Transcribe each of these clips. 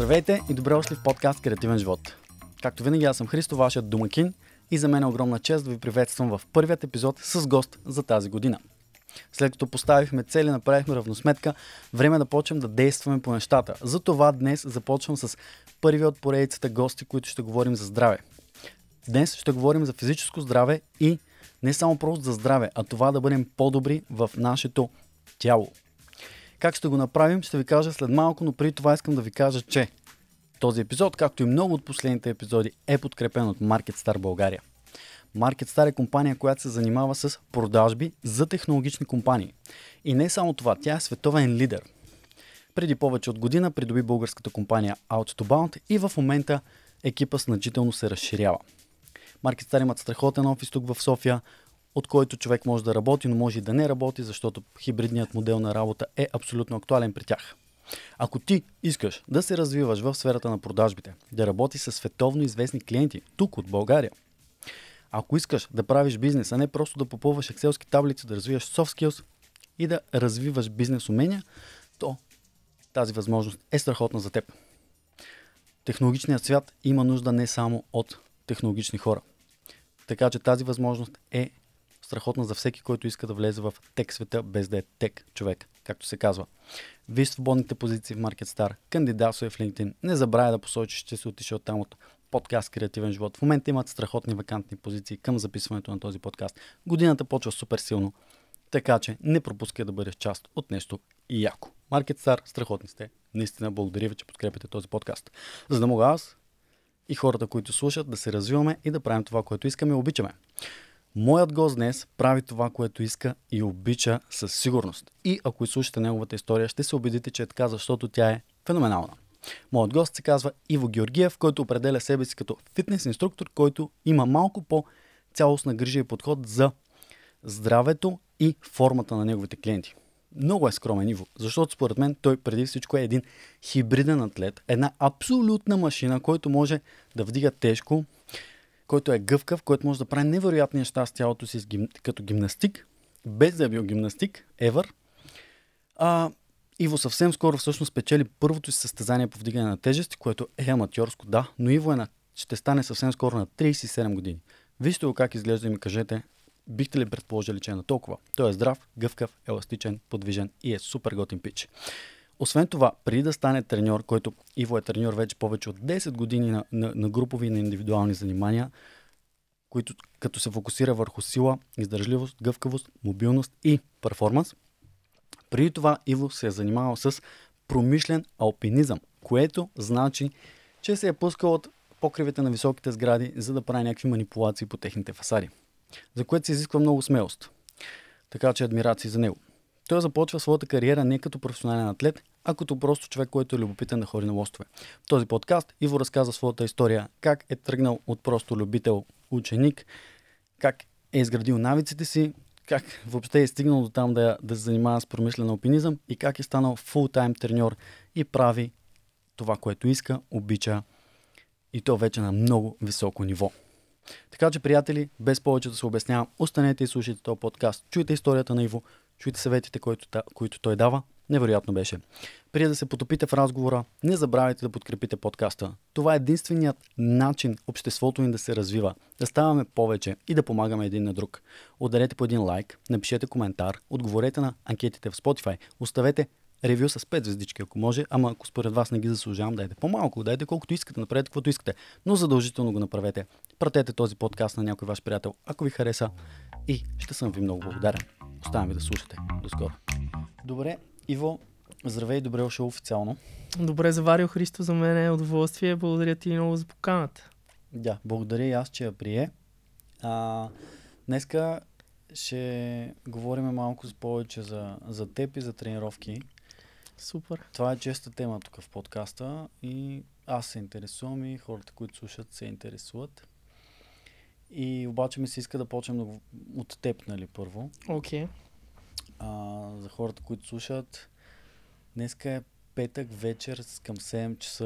Здравейте и добре дошли в подкаст Креативен живот. Както винаги, аз съм Христо, вашият домакин и за мен е огромна чест да ви приветствам в първият епизод с гост за тази година. След като поставихме цели, направихме равносметка, време е да почнем да действаме по нещата. Затова днес започвам с първи от поредицата гости, които ще говорим за здраве. Днес ще говорим за физическо здраве и не само просто за здраве, а това да бъдем по-добри в нашето тяло. Как ще го направим, ще ви кажа след малко, но преди това искам да ви кажа, че този епизод, както и много от последните епизоди, е подкрепен от MarketStar България. MarketStar е компания, която се занимава с продажби за технологични компании. И не само това, тя е световен лидер. Преди повече от година придоби българската компания Out2Bound и в момента екипа значително се разширява. MarketStar имат страхотен офис тук в София, от който човек може да работи, но може и да не работи, защото хибридният модел на работа е абсолютно актуален при тях. Ако ти искаш да се развиваш в сферата на продажбите, да работиш с световно известни клиенти тук от България, ако искаш да правиш бизнес, а не просто да попълваш екселски таблици, да развиваш soft skills и да развиваш бизнес умения, то тази възможност е страхотна за теб. Технологичният свят има нужда не само от технологични хора. Така че тази възможност е страхотна за всеки, който иска да влезе в тек света, без да е тек човек както се казва. Виж свободните позиции в MarketStar, кандидатствай в LinkedIn. Не забравяй да посочиш, че си отишъл там от подкаст Креативен живот. В момента имат страхотни вакантни позиции към записването на този подкаст. Годината почва супер силно. Така че не пропускай да бъдеш част от нещо яко. MarketStar, страхотни сте. Наистина благодаря ви, че подкрепяте този подкаст. За да мога аз и хората, които слушат, да се развиваме и да правим това, което искаме и обичаме. Моят гост днес прави това, което иска и обича със сигурност. И ако изслушате неговата история, ще се убедите, че е така, защото тя е феноменална. Моят гост се казва Иво Георгиев, който определя себе си като фитнес инструктор, който има малко по цялостна грижа и подход за здравето и формата на неговите клиенти. Много е скромен Иво, защото според мен той преди всичко е един хибриден атлет, една абсолютна машина, който може да вдига тежко, който е гъвкав, който може да прави невероятни неща с тялото си като гимнастик, без да е бил гимнастик, Евър. Иво съвсем скоро всъщност печели първото си състезание по вдигане на тежести, което е аматьорско, да, но Иво е на... ще стане съвсем скоро на 37 години. Вижте го как изглежда и ми кажете, бихте ли предположили, че е на толкова? Той е здрав, гъвкав, еластичен, подвижен и е супер готин пич. Освен това, преди да стане треньор, който Иво е треньор вече повече от 10 години на, на, на групови и на индивидуални занимания, които като се фокусира върху сила, издържливост, гъвкавост, мобилност и перформанс, преди това Иво се е занимавал с промишлен алпинизъм, което значи, че се е пускал от покривите на високите сгради, за да прави някакви манипулации по техните фасади, за което се изисква много смелост. Така че адмирации за него. Той започва своята кариера не като професионален атлет, като просто човек, който е любопитен да ходи на лостове. В този подкаст Иво разказа своята история, как е тръгнал от просто любител ученик, как е изградил навиците си, как въобще е стигнал до там да, да се занимава с промишлен алпинизъм и как е станал фултайм треньор и прави това, което иска, обича и то вече на много високо ниво. Така че, приятели, без повече да се обяснявам, останете и слушайте този подкаст, чуйте историята на Иво, чуйте съветите, които, които той дава Невероятно беше. Прия да се потопите в разговора, не забравяйте да подкрепите подкаста. Това е единственият начин обществото ни да се развива, да ставаме повече и да помагаме един на друг. Ударете по един лайк, напишете коментар, отговорете на анкетите в Spotify, оставете ревю с 5 звездички, ако може, ама ако според вас не ги заслужавам, дайте по-малко, дайте колкото искате, направете каквото искате, но задължително го направете. Пратете този подкаст на някой ваш приятел, ако ви хареса и ще съм ви много благодарен. Оставям ви да слушате. До скоро. Добре, Иво, здравей и добре ушъл официално. Добре заварил Христо, за мен е удоволствие. Благодаря ти много за поканата. Да, благодаря и аз, че я прие. А, днеска ще говорим малко повече за, за теб и за тренировки. Супер. Това е честа тема тук в подкаста и аз се интересувам и хората, които слушат, се интересуват. И обаче ми се иска да почнем от теб, нали, първо. Окей. Okay а, за хората, които слушат. Днеска е петък вечер към 7 часа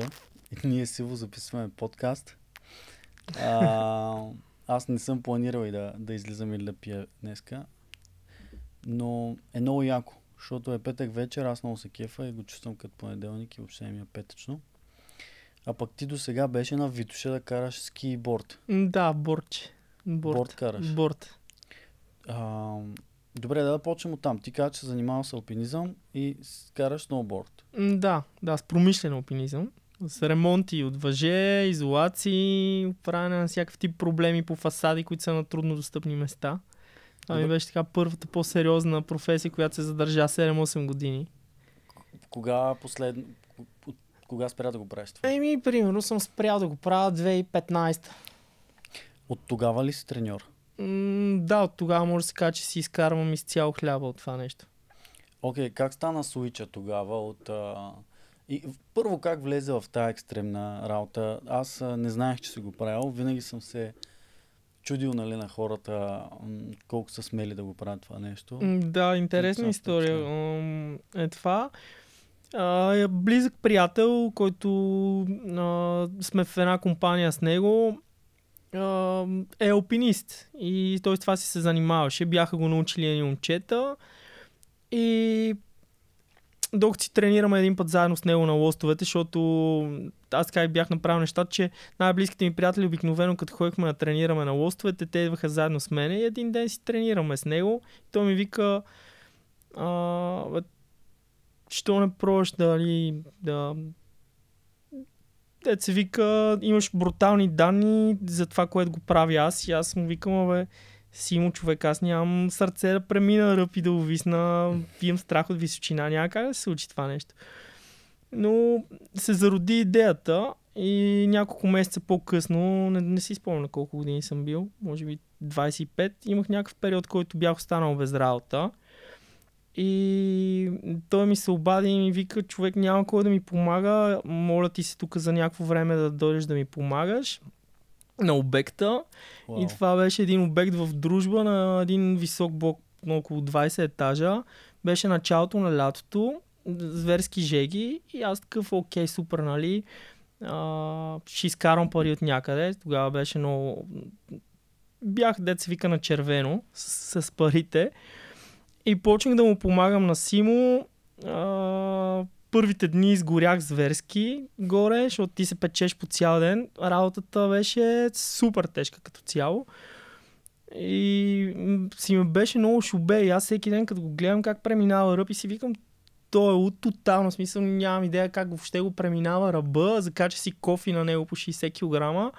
Ние ние сиво записваме подкаст. А, аз не съм планирал и да, да излизам или да пия днеска, но е много яко, защото е петък вечер, аз много се кефа и го чувствам като понеделник и въобще ми е петъчно. А пък ти до сега беше на витуша да караш ски и борт. Да, борт. Борт. борт караш. Борт. А, Добре, да, почнем от там. Ти казваш, че се занимаваш с алпинизъм и караш сноуборд. Да, да, с промишлен алпинизъм. С ремонти от въже, изолации, оправяне на всякакви тип проблеми по фасади, които са на труднодостъпни места. Това ми беше така първата по-сериозна професия, която се задържа 7-8 години. Кога последно... Кога спря да го правиш това? Еми, примерно съм спрял да го правя 2015. От тогава ли си треньор? да, от тогава може да се каже, че си изкарвам изцяло хляба от това нещо. Окей, okay, как стана Суича тогава от... А... И първо как влезе в тази екстремна работа? Аз а, не знаех, че си го правил. Винаги съм се чудил нали, на хората колко са смели да го правят това нещо. Да, интересна история е това. А, близък приятел, който а, сме в една компания с него, е алпинист и той с това си се занимаваше. Бяха го научили едни момчета и докато си тренираме един път заедно с него на лостовете, защото аз така и бях направил нещата, че най-близките ми приятели обикновено като ходихме да тренираме на лостовете, те идваха заедно с мен и един ден си тренираме с него. И той ми вика, а, що не пробваш дали да нали, те се вика, имаш брутални данни за това, което го правя аз и аз му викам, бе, му, човек, аз нямам сърце да премина ръб и да увисна, имам страх от височина, няма как да се случи това нещо. Но се зароди идеята и няколко месеца по-късно, не, не си спомня колко години съм бил, може би 25, имах някакъв период, който бях останал без работа. И той ми се обади и ми вика, човек няма кой да ми помага, моля ти се тук за някакво време да дойдеш да ми помагаш на обекта. Wow. И това беше един обект в дружба на един висок блок на около 20 етажа. Беше началото на лятото, зверски жеги и аз такъв, окей, супер, нали, а, ще изкарам пари от някъде. Тогава беше много... Бях, деца вика, на червено с, с парите. И почнах да му помагам на Симо. А, първите дни изгорях зверски горе, защото ти се печеш по цял ден. Работата беше супер тежка като цяло. И си ме беше много шубе. И аз всеки ден, като го гледам как преминава ръб и си викам, то е от тотално смисъл, нямам идея как въобще го преминава ръба, закача си кофи на него по 60 кг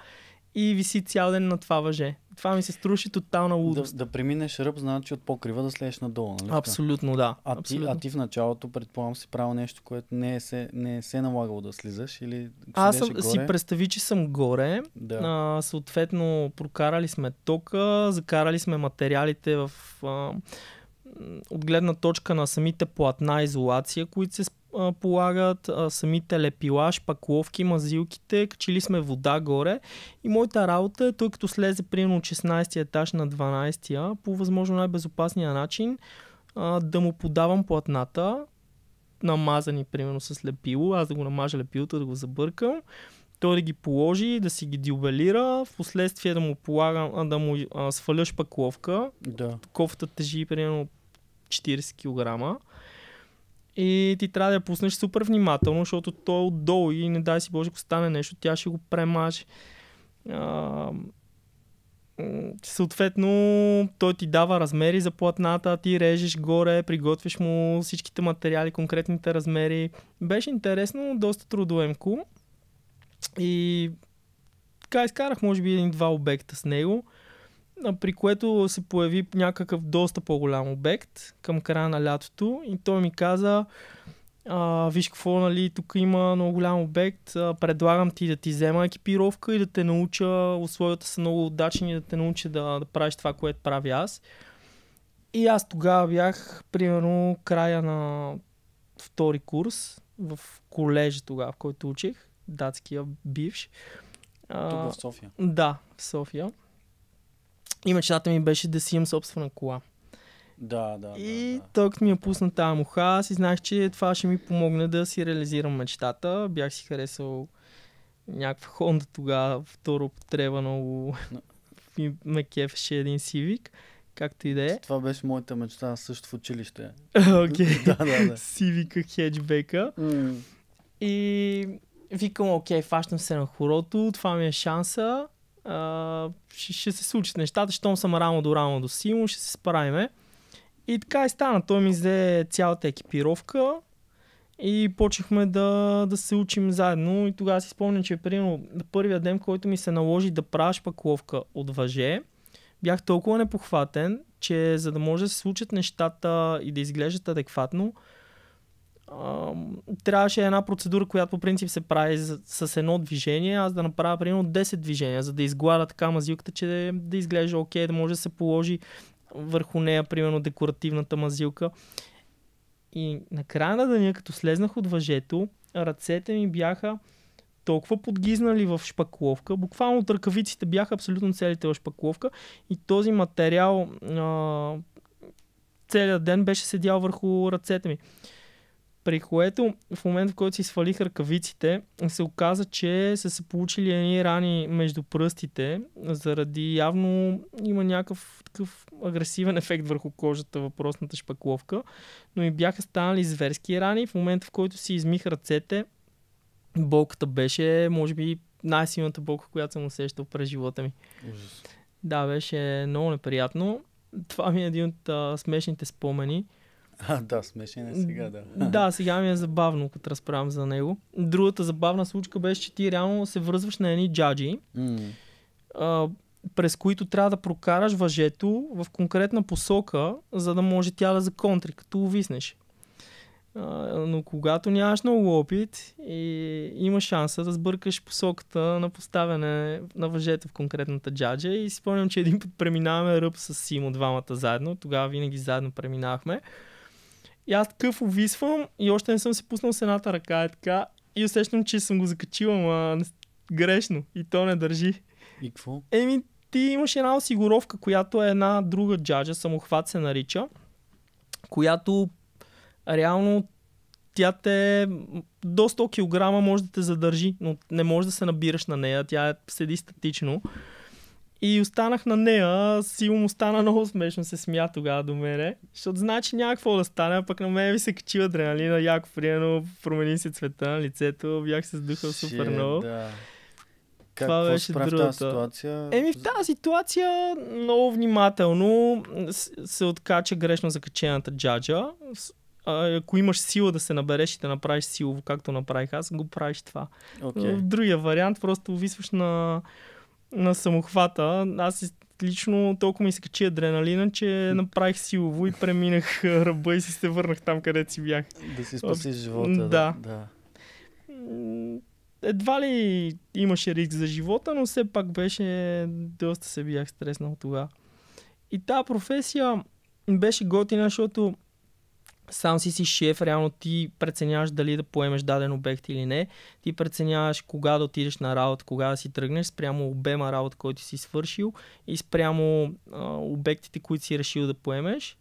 и виси цял ден на това въже. Това ми се струши тотална лудост. Да, да преминеш ръб, значи от покрива да слезеш надолу, нали? Абсолютно, да. А, Абсолютно. Ти, а ти в началото, предполагам, си правил нещо, което не е се, не е се налагало да слизаш или Аз съм, горе. си представи, че съм горе. Да. А, съответно, прокарали сме тока, закарали сме материалите в... А, от гледна точка на самите платна изолация, които се полагат, а, самите лепилаш, пакловки, мазилките, качили сме вода горе и моята работа е, тъй като слезе примерно от 16 етаж на 12-я, по възможно най-безопасния начин а, да му подавам платната, намазани примерно с лепило, аз да го намажа лепилото, да го забъркам, той да ги положи, да си ги дюбелира, в последствие да му полагам, да му а, сваляш пакловка. Да. Кофта тежи примерно 40 кг. И ти трябва да я пуснеш супер внимателно, защото той е отдолу и не дай си Боже, ако стане нещо, тя ще го премаже. А, съответно, той ти дава размери за платната, ти режеш горе, приготвяш му всичките материали, конкретните размери. Беше интересно, доста трудоемко. И така изкарах, може би, един-два обекта с него при което се появи някакъв доста по-голям обект към края на лятото и той ми каза а, виж какво, нали, тук има много голям обект, а, предлагам ти да ти взема екипировка и да те науча, условията са много удачни, да те науча да, да правиш това, което правя аз. И аз тогава бях, примерно, края на втори курс в колежа тогава, в който учих, датския бивш. А, тук в София? Да, в София. И мечтата ми беше да си имам собствена кола. Да, да. И да, да. тък ми е пусна тази муха, аз и знаех, че това ще ми помогне да си реализирам мечтата. Бях си харесал някаква Honda тогава, второ употреба много no. ме кефеше един Civic. Както и да е. Това беше моята мечта също в училище. Окей. Okay. да, да, да. Сивика, хеджбека. Mm. И викам, окей, фащам се на хорото, това ми е шанса ще, ще се случат нещата, щом съм рано до рано до Симон, ще се справиме. И така и стана. Той ми взе цялата екипировка и почнахме да, да се учим заедно. И тогава си спомням, че примерно първия ден, който ми се наложи да правя шпакловка от въже, бях толкова непохватен, че за да може да се случат нещата и да изглеждат адекватно, трябваше една процедура, която по принцип се прави с, с едно движение, аз да направя примерно 10 движения, за да изгладя така мазилката, че да изглежда окей, да може да се положи върху нея, примерно, декоративната мазилка. И накрая на деня, като слезнах от въжето, ръцете ми бяха толкова подгизнали в шпакловка. Буквално от ръкавиците бяха абсолютно целите в шпакловка и този материал а, целият ден беше седял върху ръцете ми. При което в момента, в който си свалих ръкавиците, се оказа, че са се получили едни рани между пръстите, заради явно има някакъв такъв агресивен ефект върху кожата, въпросната шпакловка, но и бяха станали зверски рани. В момента, в който си измих ръцете, болката беше, може би, най-силната болка, която съм усещал през живота ми. Ужас. Да, беше много неприятно. Това ми е един от а, смешните спомени. А, да, смешен е сега, да. Да, сега ми е забавно, като разправям за него. Другата забавна случка беше, че ти реално се връзваш на едни джаджи, mm. а, през които трябва да прокараш въжето в конкретна посока, за да може тя да законтри, като увиснеш. но когато нямаш много опит, и има шанса да сбъркаш посоката на поставяне на въжето в конкретната джаджа. И си спомням, че един път преминаваме ръб с Симо двамата заедно. Тогава винаги заедно преминавахме. И аз такъв увисвам и още не съм си пуснал с едната ръка, е така. И усещам, че съм го закачил, ама грешно. И то не държи. И какво? Еми, ти имаш една осигуровка, която е една друга джаджа, самохват се нарича, която реално тя те до 100 кг може да те задържи, но не може да се набираш на нея, тя е- седи статично. И останах на нея, силно му стана много смешно, се смя тогава до мене, защото знае, че няма какво да стане, пък на мен ви се качи адреналина, яко приедно, промени се цвета на лицето, бях се сдухал супер много. Да. Как, това беше тази ситуация? Еми в тази ситуация много внимателно се откача грешно закачената джаджа. А, ако имаш сила да се набереш и да направиш силово, както направих аз, го правиш това. Okay. В другия вариант просто висваш на на самохвата. Аз лично толкова ми се качи адреналина, че направих силово и преминах ръба и си се върнах там, където си бях. Да си спасиш живота. Да. да. Едва ли имаше риск за живота, но все пак беше доста се бях стреснал тогава. И тази професия беше готина, защото сам си си шеф, реално ти преценяваш дали да поемеш даден обект или не. Ти преценяваш кога да отидеш на работа, кога да си тръгнеш, спрямо обема работа, който си свършил и спрямо а, обектите, които си решил да поемеш.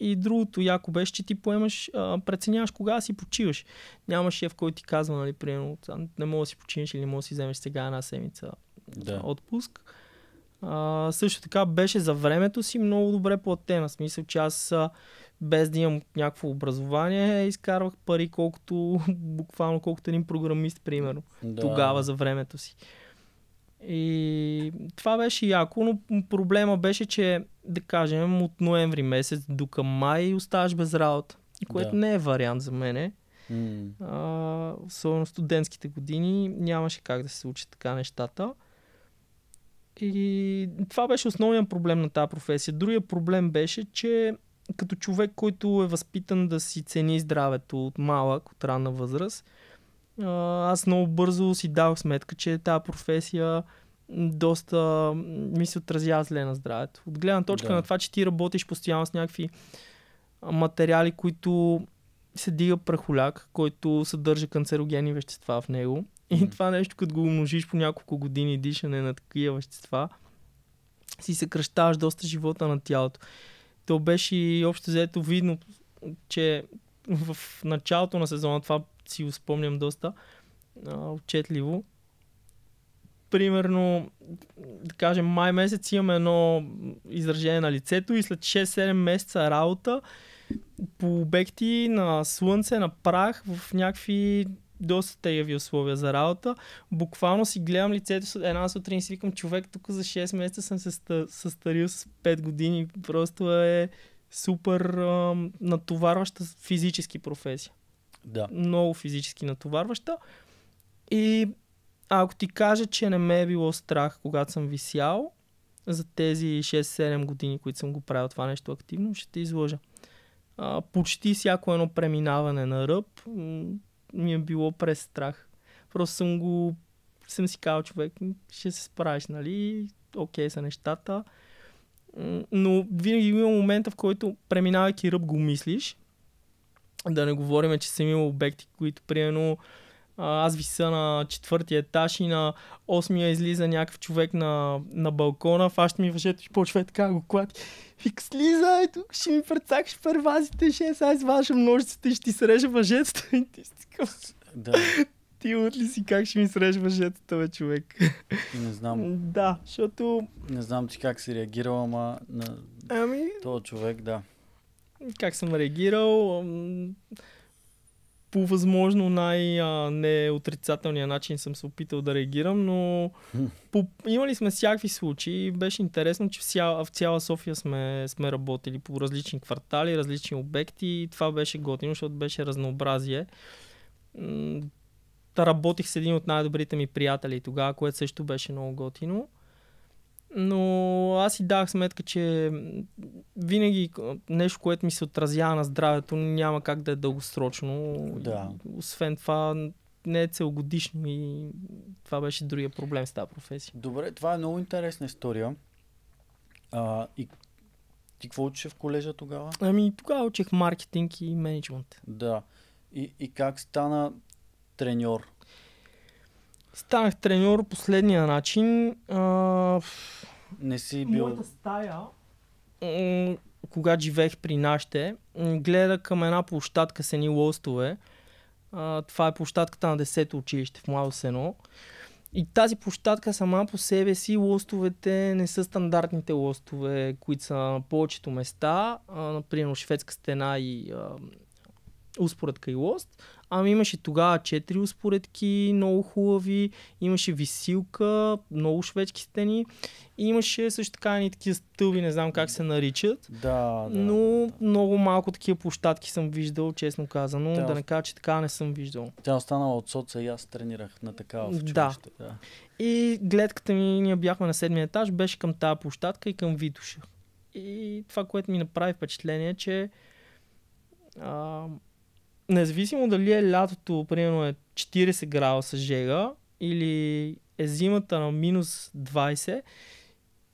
И другото яко беше, че ти поемаш, а, преценяваш кога да си почиваш. Няма шеф, който ти казва, нали, примерно, не мога да си починеш или не мога да си вземеш сега една седмица да. отпуск а, също така беше за времето си много добре платена. Смисъл, че аз без да имам някакво образование, изкарвах пари колкото, буквално колкото един програмист, примерно. Да. Тогава за времето си. И това беше яко, но проблема беше, че да кажем от ноември месец до към май оставаш без работа. И което да. не е вариант за мене. Mm. А, особено студентските години нямаше как да се случат така нещата. И това беше основният проблем на тази професия. Другия проблем беше, че като човек, който е възпитан да си цени здравето от малък, от ранна възраст, аз много бързо си давах сметка, че тази професия доста ми се отразява зле на здравето. От гледна точка да. на това, че ти работиш постоянно с някакви материали, които се дига прахоляк, който съдържа канцерогени вещества в него. И това нещо, като го умножиш по няколко години дишане на такива вещества, си съкръщаваш доста живота на тялото. То беше и общо взето видно, че в началото на сезона, това си го спомням доста а, отчетливо, примерно, да кажем, май месец имаме едно изражение на лицето и след 6-7 месеца работа по обекти на слънце, на прах, в някакви доста тегави условия за работа. Буквално си гледам лицето една сутрин и си викам, човек, тук за 6 месеца съм се състарил с 5 години. Просто е супер ам, натоварваща физически професия. Да. Много физически натоварваща. И ако ти кажа, че не ме е било страх, когато съм висял, за тези 6-7 години, които съм го правил това нещо активно, ще те изложа. А, почти всяко едно преминаване на ръб, ми е било през страх. Просто съм го... съм си казал, човек, ще се справиш, нали? Окей okay, са нещата. Но винаги има момента, в който преминавайки ръб го мислиш. Да не говорим, че съм имал обекти, които примерно аз виса на четвъртия етаж и на осмия излиза някакъв човек на, на балкона, фаща ми въжето и почва е така го клати. Вик, слиза, ето, ще ми прецакаш първазите, ще сега изваша ножицата и ще ти срежа въжетата. И ти си Да. Ти от ли си как ще ми срежа въжетата, бе, човек? Не знам. Да, защото... Не знам ти как си реагирала, ама на ами... този човек, да. Как съм реагирал? по възможно най-неотрицателния начин съм се опитал да реагирам, но по, имали сме всякакви случаи. Беше интересно, че в цяла, в цяла София сме, сме работили по различни квартали, различни обекти и това беше готино, защото беше разнообразие. Та работих с един от най-добрите ми приятели тогава, което също беше много готино но аз си дах сметка, че винаги нещо, което ми се отразява на здравето, няма как да е дългосрочно. Да. Освен това, не е целогодишно и това беше другия проблем с тази професия. Добре, това е много интересна история. А, и ти какво учеше в колежа тогава? Ами тогава учех маркетинг и менеджмент. Да. И, и как стана треньор? Станах треньор последния начин. А... Не си бил... Моята стая... Когато живеех при нашите, гледа към една площадка с едни лостове. А, това е площадката на 10-то училище в Младо Сено. И тази площадка сама по себе си, лостовете не са стандартните лостове, които са на повечето места, а, например шведска стена и а, успоредка и лост, Ами имаше тогава четири успоредки, много хубави, имаше висилка, много шведски стени и имаше също така и такива стълби, не знам как се наричат, да, да, но да. много малко такива площадки съм виждал, честно казано, Тя... да не кажа, че така не съм виждал. Тя останала от соца и аз тренирах на такава в Да. да. И гледката ми, ние бяхме на седмия етаж, беше към тази площадка и към Витуша. И това, което ми направи впечатление, е, че а, независимо дали е лятото, примерно е 40 градуса жега или е зимата на минус 20,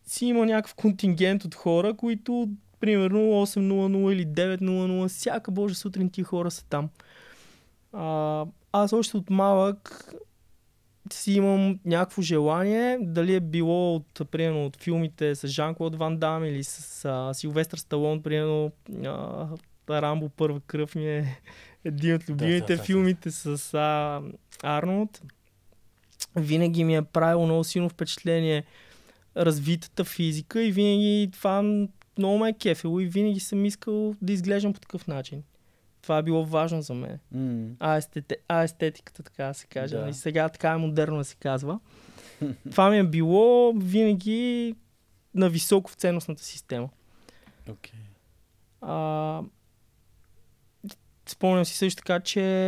си има някакъв контингент от хора, които примерно 8.00 или 9.00, всяка божа сутрин ти хора са там. А, аз още от малък си имам някакво желание, дали е било от, примерно, от филмите с Жан-Клод Ван Дам или с а, Силвестър Сталон, примерно, а, Рамбо първа кръв ми е един от любимите да, да, да, филмите с а, Арнолд. Винаги ми е правило много силно впечатление развитата физика и винаги това много ме е кефило и винаги съм искал да изглеждам по такъв начин. Това е било важно за мен. Mm. А, естете, а естетиката, така да се каже. Да. И нали, сега така е модерно да се казва. това ми е било винаги на високо в ценностната система. Okay. А, Спомням си също така, че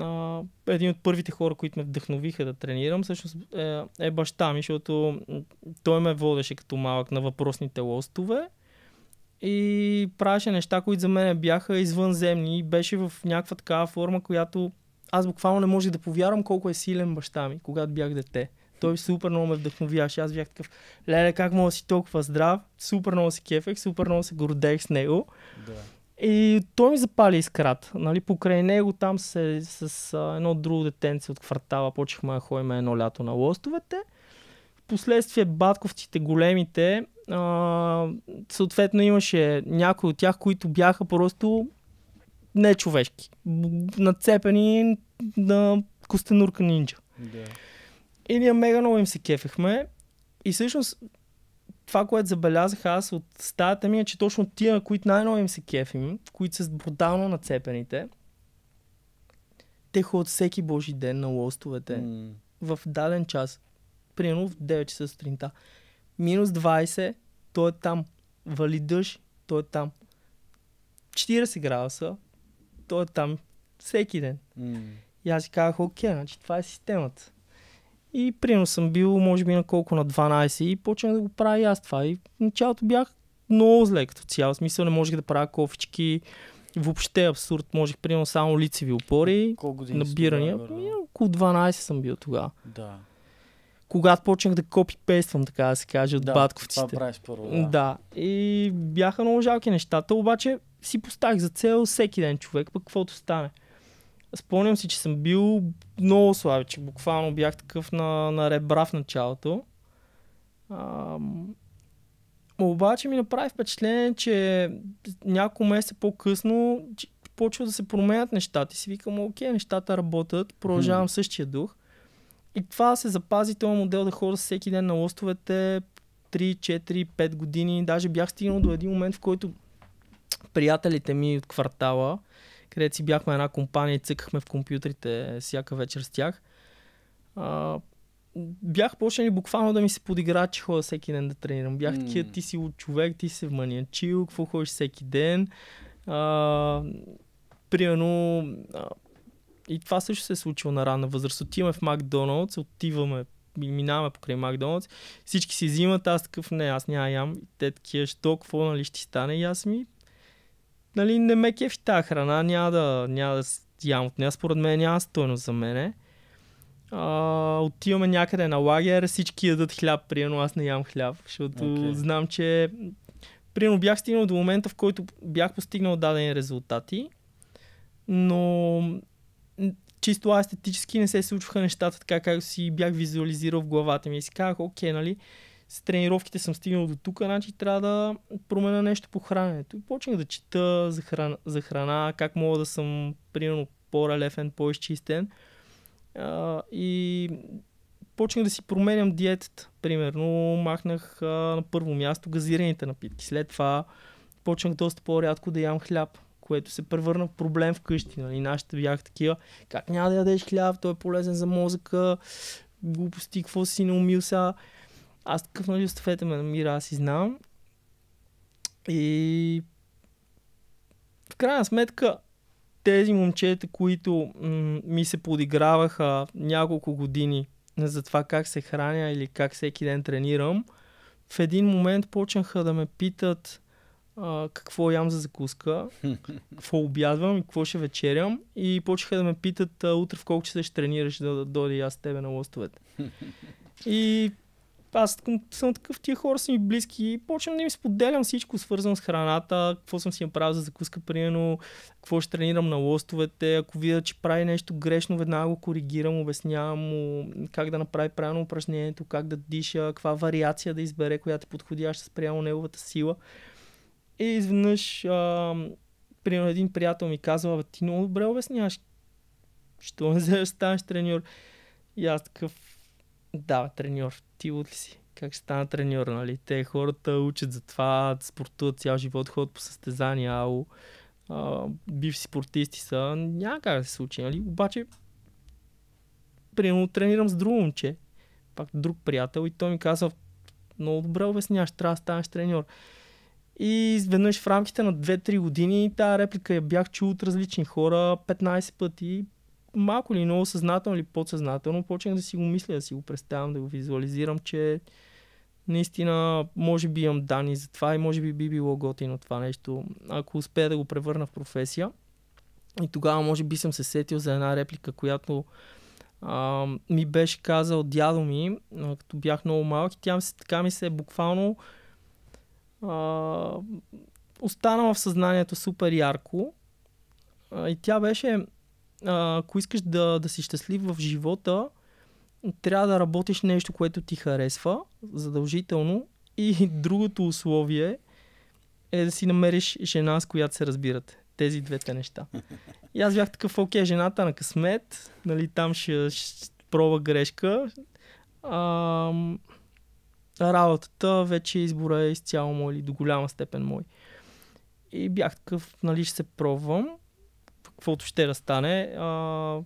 а, един от първите хора, които ме вдъхновиха да тренирам, всъщност е, е баща ми, защото той ме водеше като малък на въпросните лостове и правеше неща, които за мен бяха извънземни и беше в някаква такава форма, която аз буквално не можех да повярвам колко е силен баща ми, когато бях дете. Той супер много ме вдъхновяваше. Аз бях такъв, леле, как мога да си толкова здрав, супер много се кефех, супер много се гордех с него. Да. И той ми запали изкрат. Нали, покрай него там се, с а, едно друго детенце от квартала почехме да ходим едно лято на лостовете. Впоследствие батковците, големите, а, съответно имаше някои от тях, които бяха просто нечовешки. Нацепени на костенурка нинджа. Да. Yeah. И ние мега много им се кефехме. И всъщност това, което забелязах аз от стаята ми е, че точно тия, които най ново им се кефим, които са брутално нацепените, те ходят всеки божи ден на лостовете mm. в даден час. Примерно в 9 часа сутринта. Минус 20, той е там. Вали дъжд, той е там. 40 градуса, той е там всеки ден. Mm. И аз си казах, окей, значи това е системата. И примерно съм бил, може би, на колко, на 12 и почнах да го правя и аз това. И в началото бях много зле като цяло. В смисъл не можех да правя кофички. Въобще абсурд. Можех, примерно, само лицеви опори, набирания. Тогава, да. Около 12 съм бил тогава. Да. Когато почнах да пействам, така да се каже, от да, батковците. Това правиш първо, да. да. И бяха много жалки нещата, обаче си поставих за цел всеки ден човек, пък каквото стане. Спомням си, че съм бил много слабичък. Буквално бях такъв на, на ребра в началото. А, обаче ми направи впечатление, че няколко месеца по-късно почва да се променят нещата. И си викам, окей, нещата работят, продължавам mm. същия дух. И това се запази този модел да ходя всеки ден на лостовете 3, 4, 5 години. Даже бях стигнал до един момент, в който приятелите ми от квартала, където си бяхме една компания и цъкахме в компютрите всяка вечер с тях. А, бях почнали буквално да ми се подигра, че ходя всеки ден да тренирам. Бях mm. такива, ти си от човек, ти се маниачил, какво ходиш всеки ден. А, примерно, а, и това също се е случило на ранна възраст. Отиваме в Макдоналдс, отиваме минаваме покрай Макдоналдс, всички си взимат, аз такъв не, аз няма ям. И те такива, що, какво, нали ще стане? И аз ми, нали, не ме кефи тази храна, няма да, няма да ям от нея, според мен няма стойност за мене. А, отиваме някъде на лагер, всички ядат хляб, приемно аз не ям хляб, защото okay. знам, че примерно бях стигнал до момента, в който бях постигнал дадени резултати, но чисто естетически не се случваха нещата така, както си бях визуализирал в главата ми и си казах, окей, нали, с тренировките съм стигнал до тук, значи трябва да променя нещо по храненето. И почнах да чета за храна, за храна как мога да съм, примерно, по-релефен, по-изчистен. А, и почнах да си променям диетата. Примерно, махнах а, на първо място газираните напитки. След това почнах доста по-рядко да ям хляб, което се превърна в проблем вкъщи. Нали? Нашите бяха такива, как няма да ядеш хляб, той е полезен за мозъка, глупости, какво си умил сега. Аз такъв нали оставете ме намира, аз и знам. И в крайна сметка тези момчета, които м- ми се подиграваха няколко години за това как се храня или как всеки ден тренирам, в един момент почнаха да ме питат а, какво ям за закуска, какво обядвам и какво ще вечерям. И почнаха да ме питат а, утре в колко часа ще тренираш да, да дойде аз с тебе на лостовете. И аз съм такъв, тия хора са ми близки и почвам да им споделям всичко свързано с храната, какво съм си направил за закуска, примерно, какво ще тренирам на лостовете, ако видя, че прави нещо грешно, веднага го коригирам, обяснявам му как да направи правилно упражнението, как да диша, каква вариация да избере, която е подходяща спрямо неговата сила. И изведнъж, а, примерно, един приятел ми казва, ти много добре обясняваш, що не станеш треньор. И аз такъв, да, треньор. Ти от ли си? Как ще стана треньор, нали? Те хората учат за това, спортуват цял живот, ходят по състезания, ало, а, бивши спортисти са, няма как да се случи, нали? Обаче, примерно тренирам с друго момче, пак друг приятел и той ми казва, много добре обясняваш, трябва да станеш треньор. И изведнъж в рамките на 2-3 години тази реплика я бях чул от различни хора 15 пъти, малко или много съзнателно или подсъзнателно почнах да си го мисля, да си го представям, да го визуализирам, че наистина може би имам данни за това и може би би било готино това нещо, ако успея да го превърна в професия. И тогава може би съм се сетил за една реплика, която а, ми беше казал дядо ми, а, като бях много малък и тя ми се, така ми се е буквално а, останала в съзнанието супер ярко. А, и тя беше а, ако искаш да, да си щастлив в живота, трябва да работиш нещо, което ти харесва, задължително. И другото условие е да си намериш жена, с която се разбирате. Тези двете неща. И аз бях такъв, окей, жената на късмет, нали, там ще, ще проба грешка. А, работата вече избора е изцяло мой или до голяма степен мой. И бях такъв, нали, ще се пробвам каквото ще да стане. А,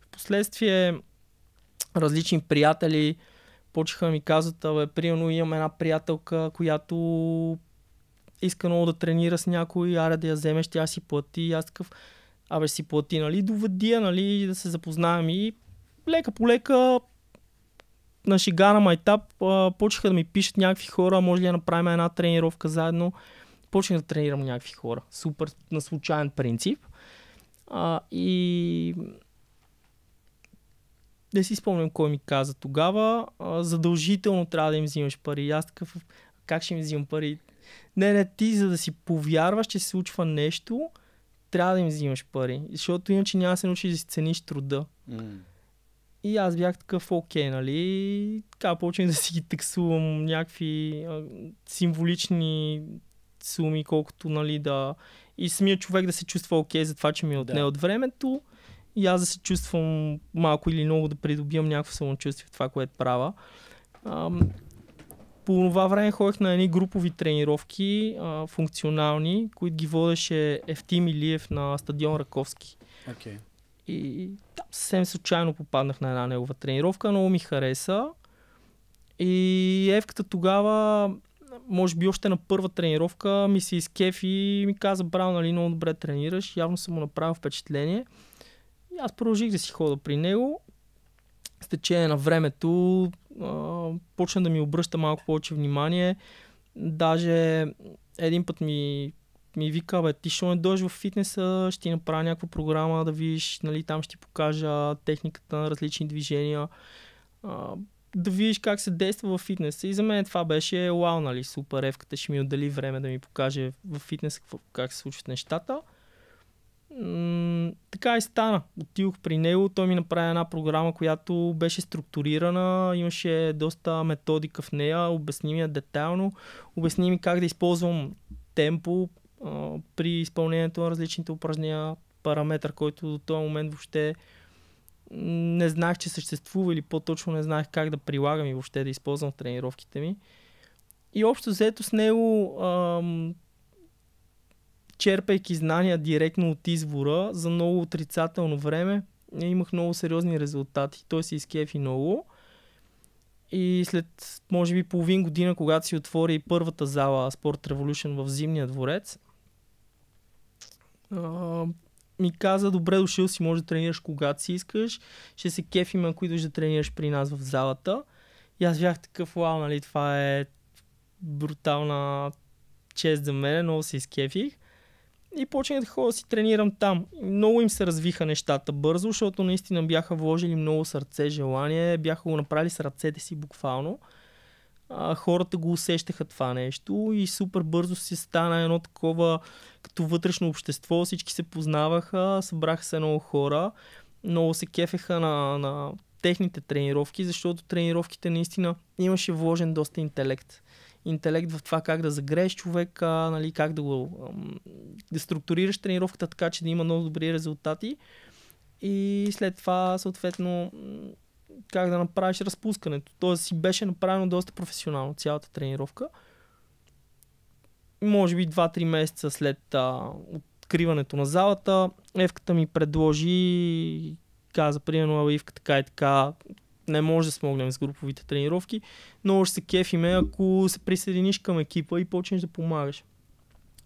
впоследствие различни приятели почеха ми казват, бе, приемно имам една приятелка, която иска много да тренира с някой, аре да я вземеш, тя си плати, аз такъв, абе си плати, нали, доведи нали, да се запознаем и лека по лека на шега на майтап почеха да ми пишат някакви хора, може ли да направим една тренировка заедно. Почнах да тренирам някакви хора. Супер на случайен принцип. А, и не си спомням кой ми каза тогава, а, задължително трябва да им взимаш пари. Аз такъв, как ще им взимам пари? Не, не, ти за да си повярваш, че се случва нещо, трябва да им взимаш пари. Защото иначе няма да се научиш да си цениш труда. Mm. И аз бях такъв окей, нали? така почвам да си ги таксувам някакви а, символични суми, колкото нали, да и самия човек да се чувства окей okay за това, че ми е отне да. от времето и аз да се чувствам малко или много да придобивам някакво самочувствие в това, което правя. Ам, по това време ходих на едни групови тренировки, а, функционални, които ги водеше Евтим Илиев на стадион Раковски. Okay. И там съвсем случайно попаднах на една негова тренировка, много ми хареса. И Евката тогава може би още на първа тренировка ми се изкефи и ми каза, браво, нали, много добре тренираш, явно съм му направил впечатление. И аз продължих да си хода при него. С течение на времето а, почна да ми обръща малко повече внимание. Даже един път ми, ми вика, бе, ти ще не дойш в фитнеса, ще ти направя някаква програма да видиш, нали, там ще ти покажа техниката на различни движения. А, да видиш как се действа във фитнеса. И за мен това беше вау, нали, супер, ревката ще ми отдели време да ми покаже в Фитнес как се случват нещата. М- така и стана. Отидох при него, той ми направи една програма, която беше структурирана, имаше доста методика в нея, обясни ми я детайлно, обясни ми как да използвам темпо а, при изпълнението на различните упражнения, параметър, който до този момент въобще не знаех, че съществува или по-точно не знаех как да прилагам и въобще да използвам в тренировките ми. И общо взето с него, ам, черпайки знания директно от извора за много отрицателно време, имах много сериозни резултати. Той се изкефи много. И след, може би, половин година, когато си отвори първата зала Sport Revolution в Зимния дворец, ми каза, добре дошъл си, може да тренираш когато си искаш, ще се кефим, ако идваш да тренираш при нас в залата. И аз бях такъв, вау, нали, това е брутална чест за мен, много се изкефих. И почнах да ходя да си тренирам там. Много им се развиха нещата бързо, защото наистина бяха вложили много сърце, желание, бяха го направили с ръцете си буквално. Uh, а, хората го усещаха това нещо и супер бързо се стана едно такова като вътрешно общество, всички се познаваха, събраха се много хора, много се кефеха на, на техните тренировки, защото тренировките наистина имаше вложен доста интелект. Интелект в това как да загрееш човека, нали, как да го да структурираш тренировката така, че да има много добри резултати. И след това, съответно, как да направиш разпускането. Тоест си беше направено доста професионално цялата тренировка. Може би 2-3 месеца след а, откриването на залата, Евката ми предложи, каза, примерно, Евка така и така, не може да смогнем с груповите тренировки, но ще се кефиме, ако се присъединиш към екипа и почнеш да помагаш.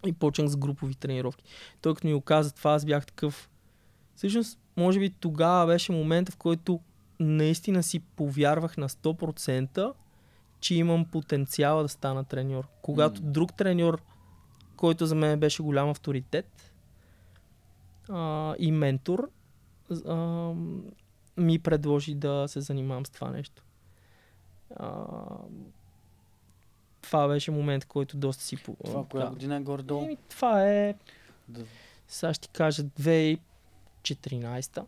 И почнах с групови тренировки. Той като ми го каза това, аз бях такъв. Всъщност, може би тогава беше момента, в който наистина си повярвах на 100%, че имам потенциала да стана треньор. Когато mm. друг треньор, който за мен беше голям авторитет а, и ментор, а, ми предложи да се занимавам с това нещо. А, това беше момент, който доста си... Това да. коя година е гордо? това е... Да. Сега ще ти кажа 2014-та.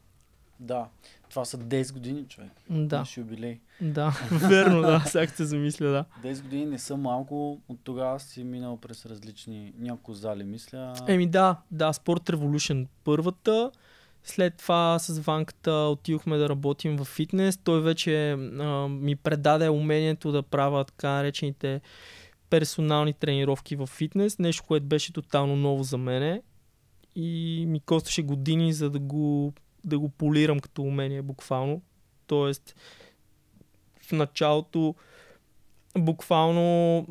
Да, това са 10 години, човек. Да. Наш юбилей. Да, верно, да, всяк се замисля, да. 10 години не са малко, от тогава си минал през различни няколко зали, мисля. Еми да, да, Sport Revolution първата, след това с Ванката отидохме да работим в фитнес. Той вече а, ми предаде умението да правя така наречените персонални тренировки в фитнес. Нещо, което беше тотално ново за мене и ми костваше години, за да го да го полирам като умение буквално. Тоест, в началото буквално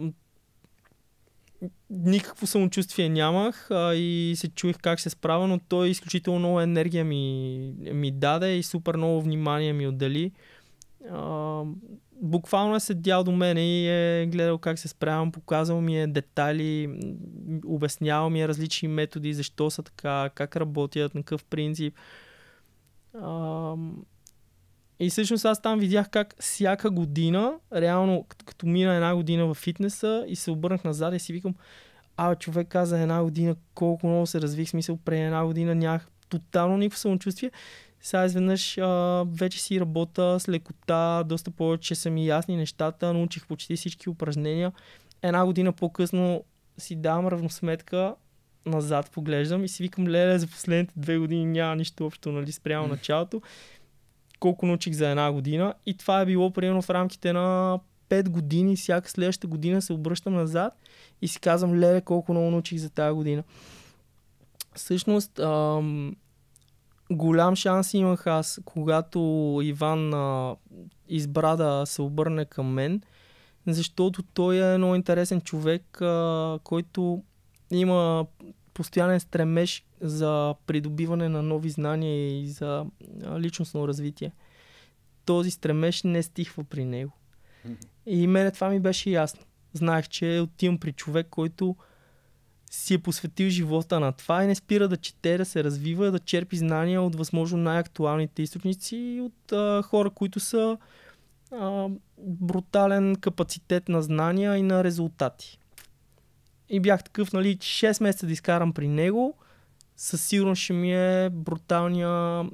никакво самочувствие нямах а, и се чуех как се справя, но той изключително много енергия ми, ми даде и супер много внимание ми отдели. А, буквално е седял до мен и е гледал как се справям, показал ми е детайли, обяснявал ми е различни методи, защо са така, как работят, на какъв принцип. А, а, и всъщност аз там видях как всяка година, реално като, като мина една година в фитнеса и се обърнах назад и си викам, а човек каза една година колко много се развих, смисъл преди една година нямах тотално никакво самочувствие. Сега изведнъж а, вече си работя с лекота, доста повече са ми ясни нещата, научих почти всички упражнения. Една година по-късно си давам равносметка назад поглеждам и си викам, леле, за последните две години няма нищо общо, нали, спрямо началото. Колко научих за една година и това е било примерно в рамките на 5 години, всяка следваща година се обръщам назад и си казвам, леле, колко много научих за тази година. Всъщност, ам, голям шанс имах аз, когато Иван а, избра да се обърне към мен, защото той е много интересен човек, а, който има постоянен стремеж за придобиване на нови знания и за личностно развитие. Този стремеж не стихва при него. И мене това ми беше ясно. Знаех, че отивам при човек, който си е посветил живота на това и не спира да чете, да се развива, да черпи знания от възможно най-актуалните източници и от а, хора, които са а, брутален капацитет на знания и на резултати. И бях такъв, нали, 6 месеца да изкарам при него, със сигурност ще ми е бруталния а,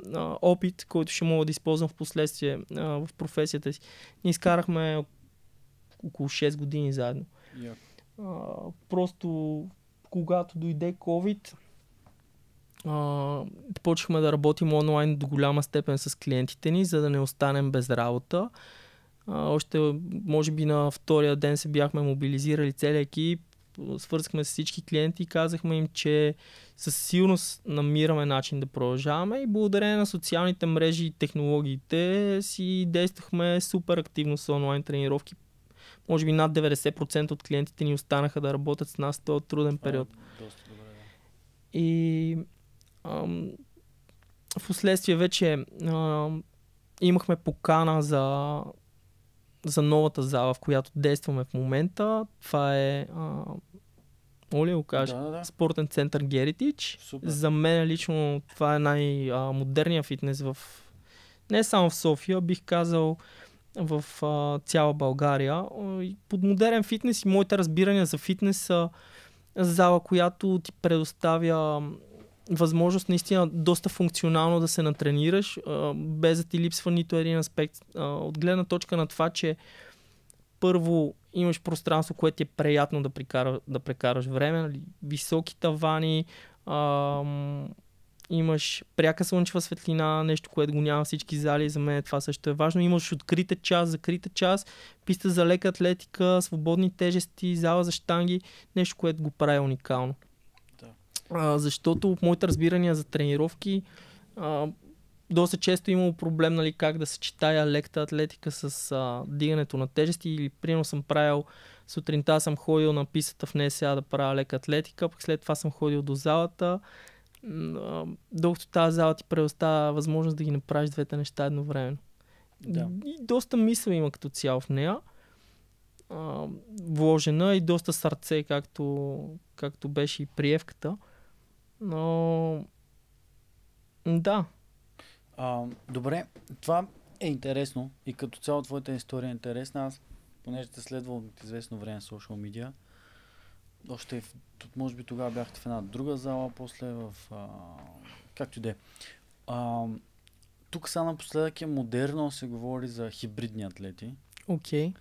опит, който ще мога да използвам в последствие в професията си. Ние изкарахме около 6 години заедно. Yeah. А, просто когато дойде COVID, а, почнахме да работим онлайн до голяма степен с клиентите ни, за да не останем без работа. А, още, може би, на втория ден се бяхме мобилизирали целият екип свързахме с всички клиенти и казахме им, че със сигурност намираме начин да продължаваме и благодарение на социалните мрежи и технологиите си действахме супер активно с онлайн тренировки. Може би над 90% от клиентите ни останаха да работят с нас в този труден период. А, доста добре. Да. И ам, в последствие вече ам, имахме покана за за новата зала, в която действаме в момента. Това е а, Оля го кажа, Да, да, да. Спортен център Геритич. За мен лично това е най-модерният фитнес в... Не само в София, бих казал в а, цяла България. Под модерен фитнес и моите разбирания за фитнес са зала, която ти предоставя възможност наистина доста функционално да се натренираш, а, без да ти липсва нито един аспект. А, от гледна точка на това, че първо имаш пространство, което ти е приятно да, прикара, да прекараш време, нали? високи тавани, а, имаш пряка слънчева светлина, нещо, което го няма всички зали, за мен това също е важно. Имаш открита част, закрита част, писта за лека атлетика, свободни тежести, зала за штанги, нещо, което го прави уникално. А, защото от моите разбирания за тренировки а, доста често имало проблем нали, как да съчетая лекта атлетика с а, дигането на тежести или примерно съм правил сутринта съм ходил на писата в нея сега да правя лека атлетика, пък след това съм ходил до залата. Докато тази зала ти предоставя възможност да ги направиш двете неща едновременно. Да. И доста мисъл има като цяло в нея. А, вложена и доста сърце, както, както беше и приевката. Но... Да. А, добре, това е интересно и като цяло твоята история е интересна. Аз, понеже те следвам от известно време социал медиа, още в, може би тогава бяхте в една друга зала, после в... А, както и да е. Тук сега напоследък е модерно се говори за хибридни атлети. Окей.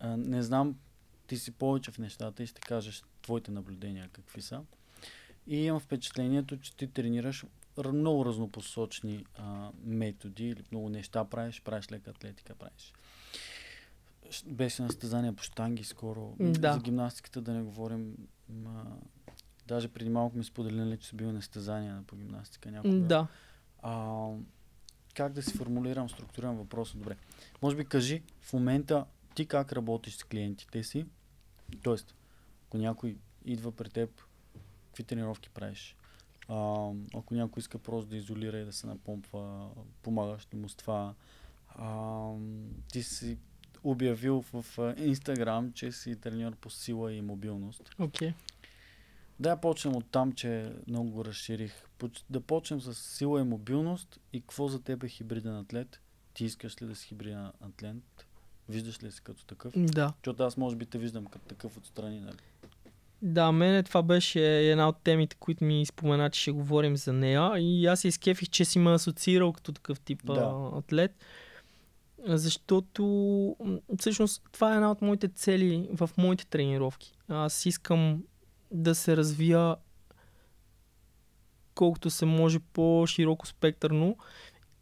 Okay. не знам, ти си повече в нещата и ще кажеш твоите наблюдения какви са. И имам впечатлението, че ти тренираш много разнопосочни а, методи или много неща правиш, правиш лека атлетика, правиш. Беше на стезание по штанги скоро. Да. За гимнастиката да не говорим. А, даже преди малко ми споделили, че са бил на стезания по гимнастика някога. Да. А, как да си формулирам, структурирам въпроса добре. Може би кажи в момента ти как работиш с клиентите си, Тоест, ако някой идва при теб какви тренировки правиш. А, ако някой иска просто да изолира и да се напомпва, помагаш му с това. А, ти си обявил в Инстаграм, че си треньор по сила и мобилност. Okay. Да, почнем от там, че много го разширих. Да почнем с сила и мобилност и какво за теб е хибриден атлет. Ти искаш ли да си хибриден атлет? Виждаш ли си като такъв? Да. Защото аз може би те виждам като такъв отстрани, нали? Да, мене това беше една от темите, които ми спомена, че ще говорим за нея. И аз се изкефих, че си ме асоциирал като такъв тип да. атлет. Защото всъщност това е една от моите цели в моите тренировки. Аз искам да се развия колкото се може по-широко спектърно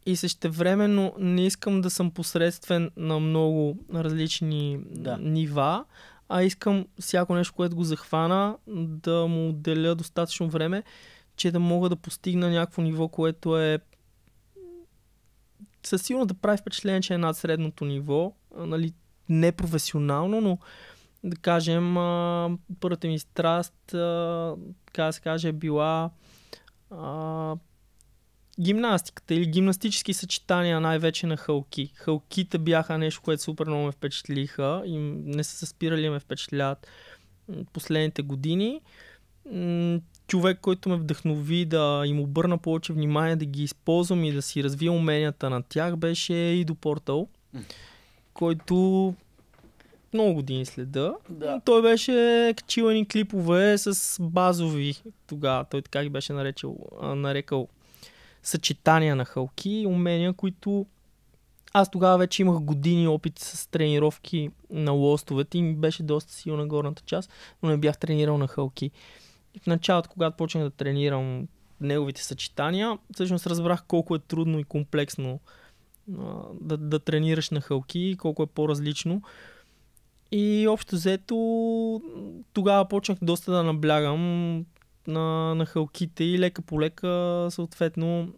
и същевременно не искам да съм посредствен на много различни да. нива, а искам всяко нещо, което го захвана, да му отделя достатъчно време, че да мога да постигна някакво ниво, което е със сигурност да прави впечатление, че е над средното ниво, нали, непрофесионално, но да кажем, първата ми страст, така да се каже, е била а, гимнастиката или гимнастически съчетания най-вече на хълки. Хълките бяха нещо, което супер много ме впечатлиха и не са се спирали ме впечатляват последните години. Човек, който ме вдъхнови да им обърна повече внимание, да ги използвам и да си развия уменията на тях, беше и до Портал, който много години следа. Да. Той беше качил клипове с базови тогава. Той така ги беше наречил нарекал съчетания на хълки и умения, които аз тогава вече имах години опит с тренировки на лостовете и ми беше доста силна горната част, но не бях тренирал на хълки. И в началото, когато почнах да тренирам неговите съчетания, всъщност разбрах колко е трудно и комплексно да, да тренираш на хълки, колко е по-различно. И общо взето тогава почнах доста да наблягам на, на халките и лека по лека съответно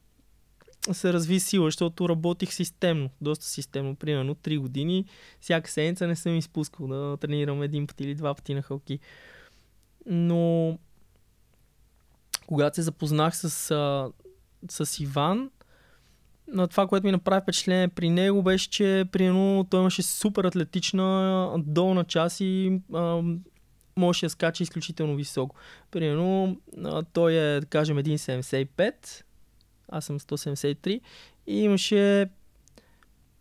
се разви сила, защото работих системно, доста системно, примерно 3 години, всяка седмица не съм изпускал да тренирам един път или два пъти на халки. Но когато се запознах с, с Иван, на това, което ми направи впечатление при него беше, че примерно той имаше супер атлетична долна част и а, може да скача изключително високо. Примерно, той е, да кажем, 1,75, аз съм 173 и имаше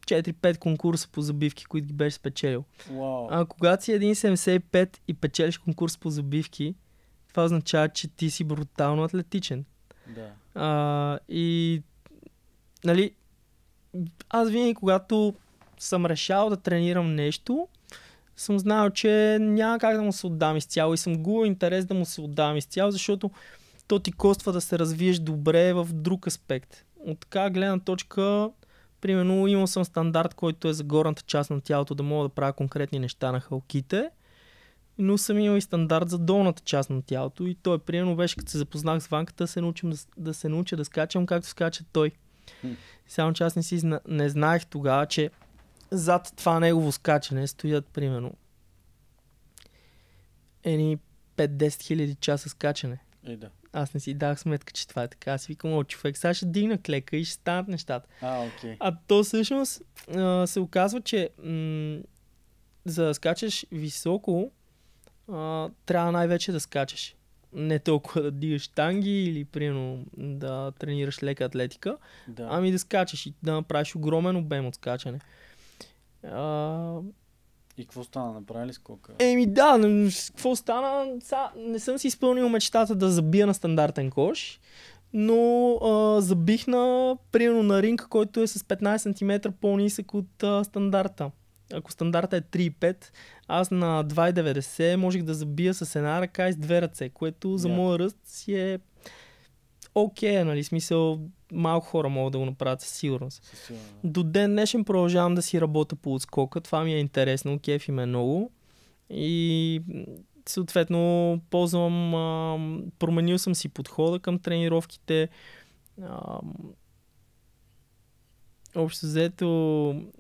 4-5 конкурса по забивки, които ги беше спечелил. Wow. А когато си 1,75 и печелиш конкурс по забивки, това означава, че ти си брутално атлетичен. Да. и, нали, аз винаги, когато съм решал да тренирам нещо, съм знал, че няма как да му се отдам изцяло и съм губил интерес да му се отдам изцяло, защото то ти коства да се развиеш добре в друг аспект. От така гледна точка, примерно имал съм стандарт, който е за горната част на тялото да мога да правя конкретни неща на халките, но съм имал и стандарт за долната част на тялото и той примерно беше като се запознах с ванката да се, научим, да се науча да скачам както скача той. Само че аз не, си, не знаех тогава, че зад това негово скачане стоят примерно едни 5-10 хиляди часа скачане. Е, да. Аз не си дах сметка, че това е така. Аз викам, о, човек, сега ще дигна клека и ще станат нещата. А, okay. а то всъщност а, се оказва, че м- за да скачаш високо, а, трябва най-вече да скачаш. Не толкова да дигаш танги или примерно да тренираш лека атлетика, да. ами да скачаш и да направиш огромен обем от скачане. А... И какво стана? Направили скока? Еми да, но какво стана? Са, не съм си изпълнил мечтата да забия на стандартен кош, но а, забих на, примерно, на ринг, който е с 15 см по-нисък от а, стандарта. Ако стандарта е 3,5, аз на 2,90 можех да забия с една ръка и с две ръце, което за yeah. моя ръст си е окей, okay, нали, смисъл малко хора могат да го направят със сигурност. Със сигурност. До ден днешен продължавам да си работя по отскока. Това ми е интересно, кефи е много. И съответно ползвам, а, променил съм си подхода към тренировките. А, общо взето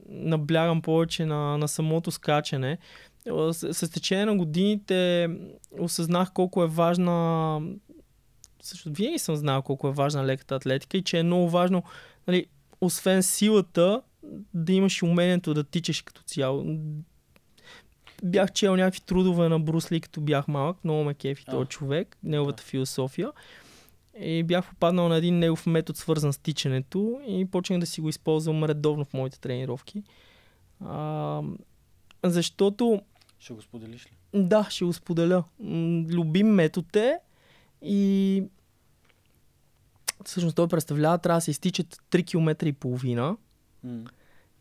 наблягам повече на, на самото скачане. С, с течение на годините осъзнах колко е важна също винаги съм знал колко е важна леката атлетика и че е много важно, нали, освен силата, да имаш умението да тичаш като цяло. Бях чел някакви трудове на Брусли, като бях малък, много ме кефи този човек, неговата а. философия. И бях попаднал на един негов метод, свързан с тичането и почнах да си го използвам редовно в моите тренировки. А, защото... Ще го споделиш ли? Да, ще го споделя. Любим метод е и всъщност той представлява, трябва да се изтичат 3 км и половина,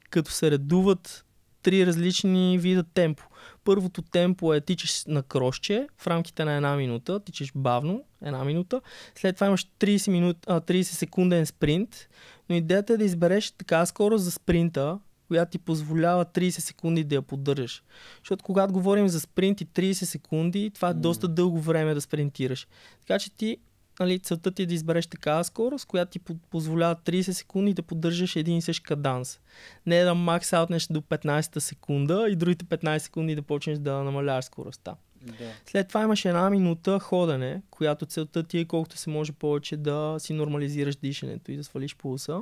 като се редуват три различни вида темпо. Първото темпо е тичаш на кроще в рамките на една минута, тичаш бавно, една минута. След това имаш 30, минут, а, 30 секунден спринт, но идеята е да избереш така скорост за спринта, която ти позволява 30 секунди да я поддържаш. Защото когато говорим за спринт и 30 секунди, това е mm. доста дълго време да спринтираш. Така че ти нали, целта ти е да избереш такава скорост, която ти позволява 30 секунди да поддържаш един и същ каданс. Не да аутнеш до 15-та секунда и другите 15 секунди да почнеш да намаляваш скоростта. Да. След това имаш една минута ходене, която целта ти е колкото се може повече да си нормализираш дишането и да свалиш пулса.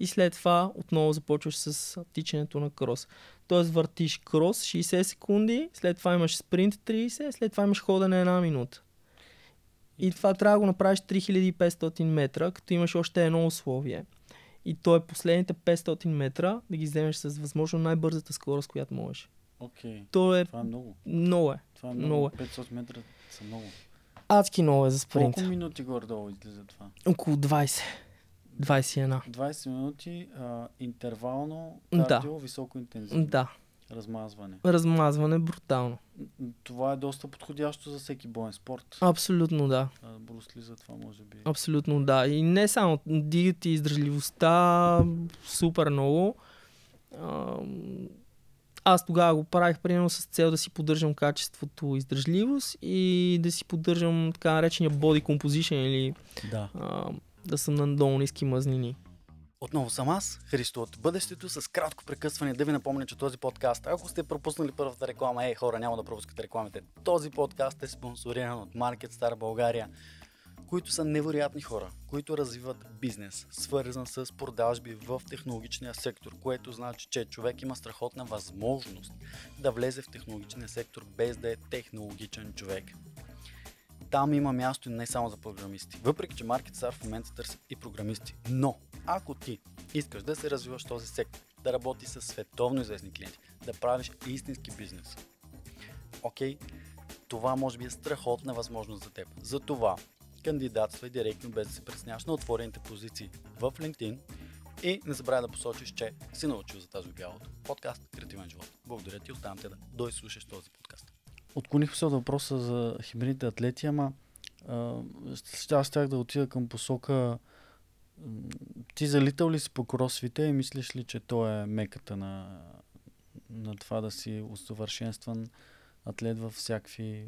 И след това отново започваш с тичането на крос. Тоест въртиш крос 60 секунди, след това имаш спринт 30, след това имаш ходене една минута. И това трябва да го направиш 3500 метра, като имаш още едно условие. И то е последните 500 метра да ги вземеш с възможно най-бързата скорост, която можеш. Okay. То е... Това е много. Много е. Това е много. много е. 500 метра са много. Адски много е за спринт. Колко минути горе-долу излиза това? Около 20. 21. 20 минути а, интервално, кардио, да. високо интензивно. Да. Размазване. Размазване брутално. Това е доста подходящо за всеки боен спорт. Абсолютно да. Брусли за това може би. Абсолютно да. И не само. Дигат и издръжливостта супер много. Аз тогава го правих примерно с цел да си поддържам качеството издържливост и да си поддържам така наречения body composition или да, а, да съм на долу ниски мазнини. Отново съм аз, Христо от бъдещето, с кратко прекъсване да ви напомня, че този подкаст, ако сте пропуснали първата реклама, е хора, няма да пропускате рекламите. Този подкаст е спонсориран от Market Star България, които са невероятни хора, които развиват бизнес, свързан с продажби в технологичния сектор, което значи, че човек има страхотна възможност да влезе в технологичния сектор без да е технологичен човек там има място не само за програмисти. Въпреки, че MarketSar в момента търсят и програмисти. Но, ако ти искаш да се развиваш този сектор, да работи с световно известни клиенти, да правиш истински бизнес, окей, това може би е страхотна възможност за теб. Затова кандидатствай директно без да се пресняваш на отворените позиции в LinkedIn и не забравяй да посочиш, че си научил за тази обява от подкаст Креативен живот. Благодаря ти, оставам те да дойслушаш този подкаст отклонихме се от въпроса за хибридните атлети, ама а, аз щях да отида към посока ти залитал ли си по кросфите и мислиш ли, че то е меката на, на това да си усъвършенстван атлет във всякакви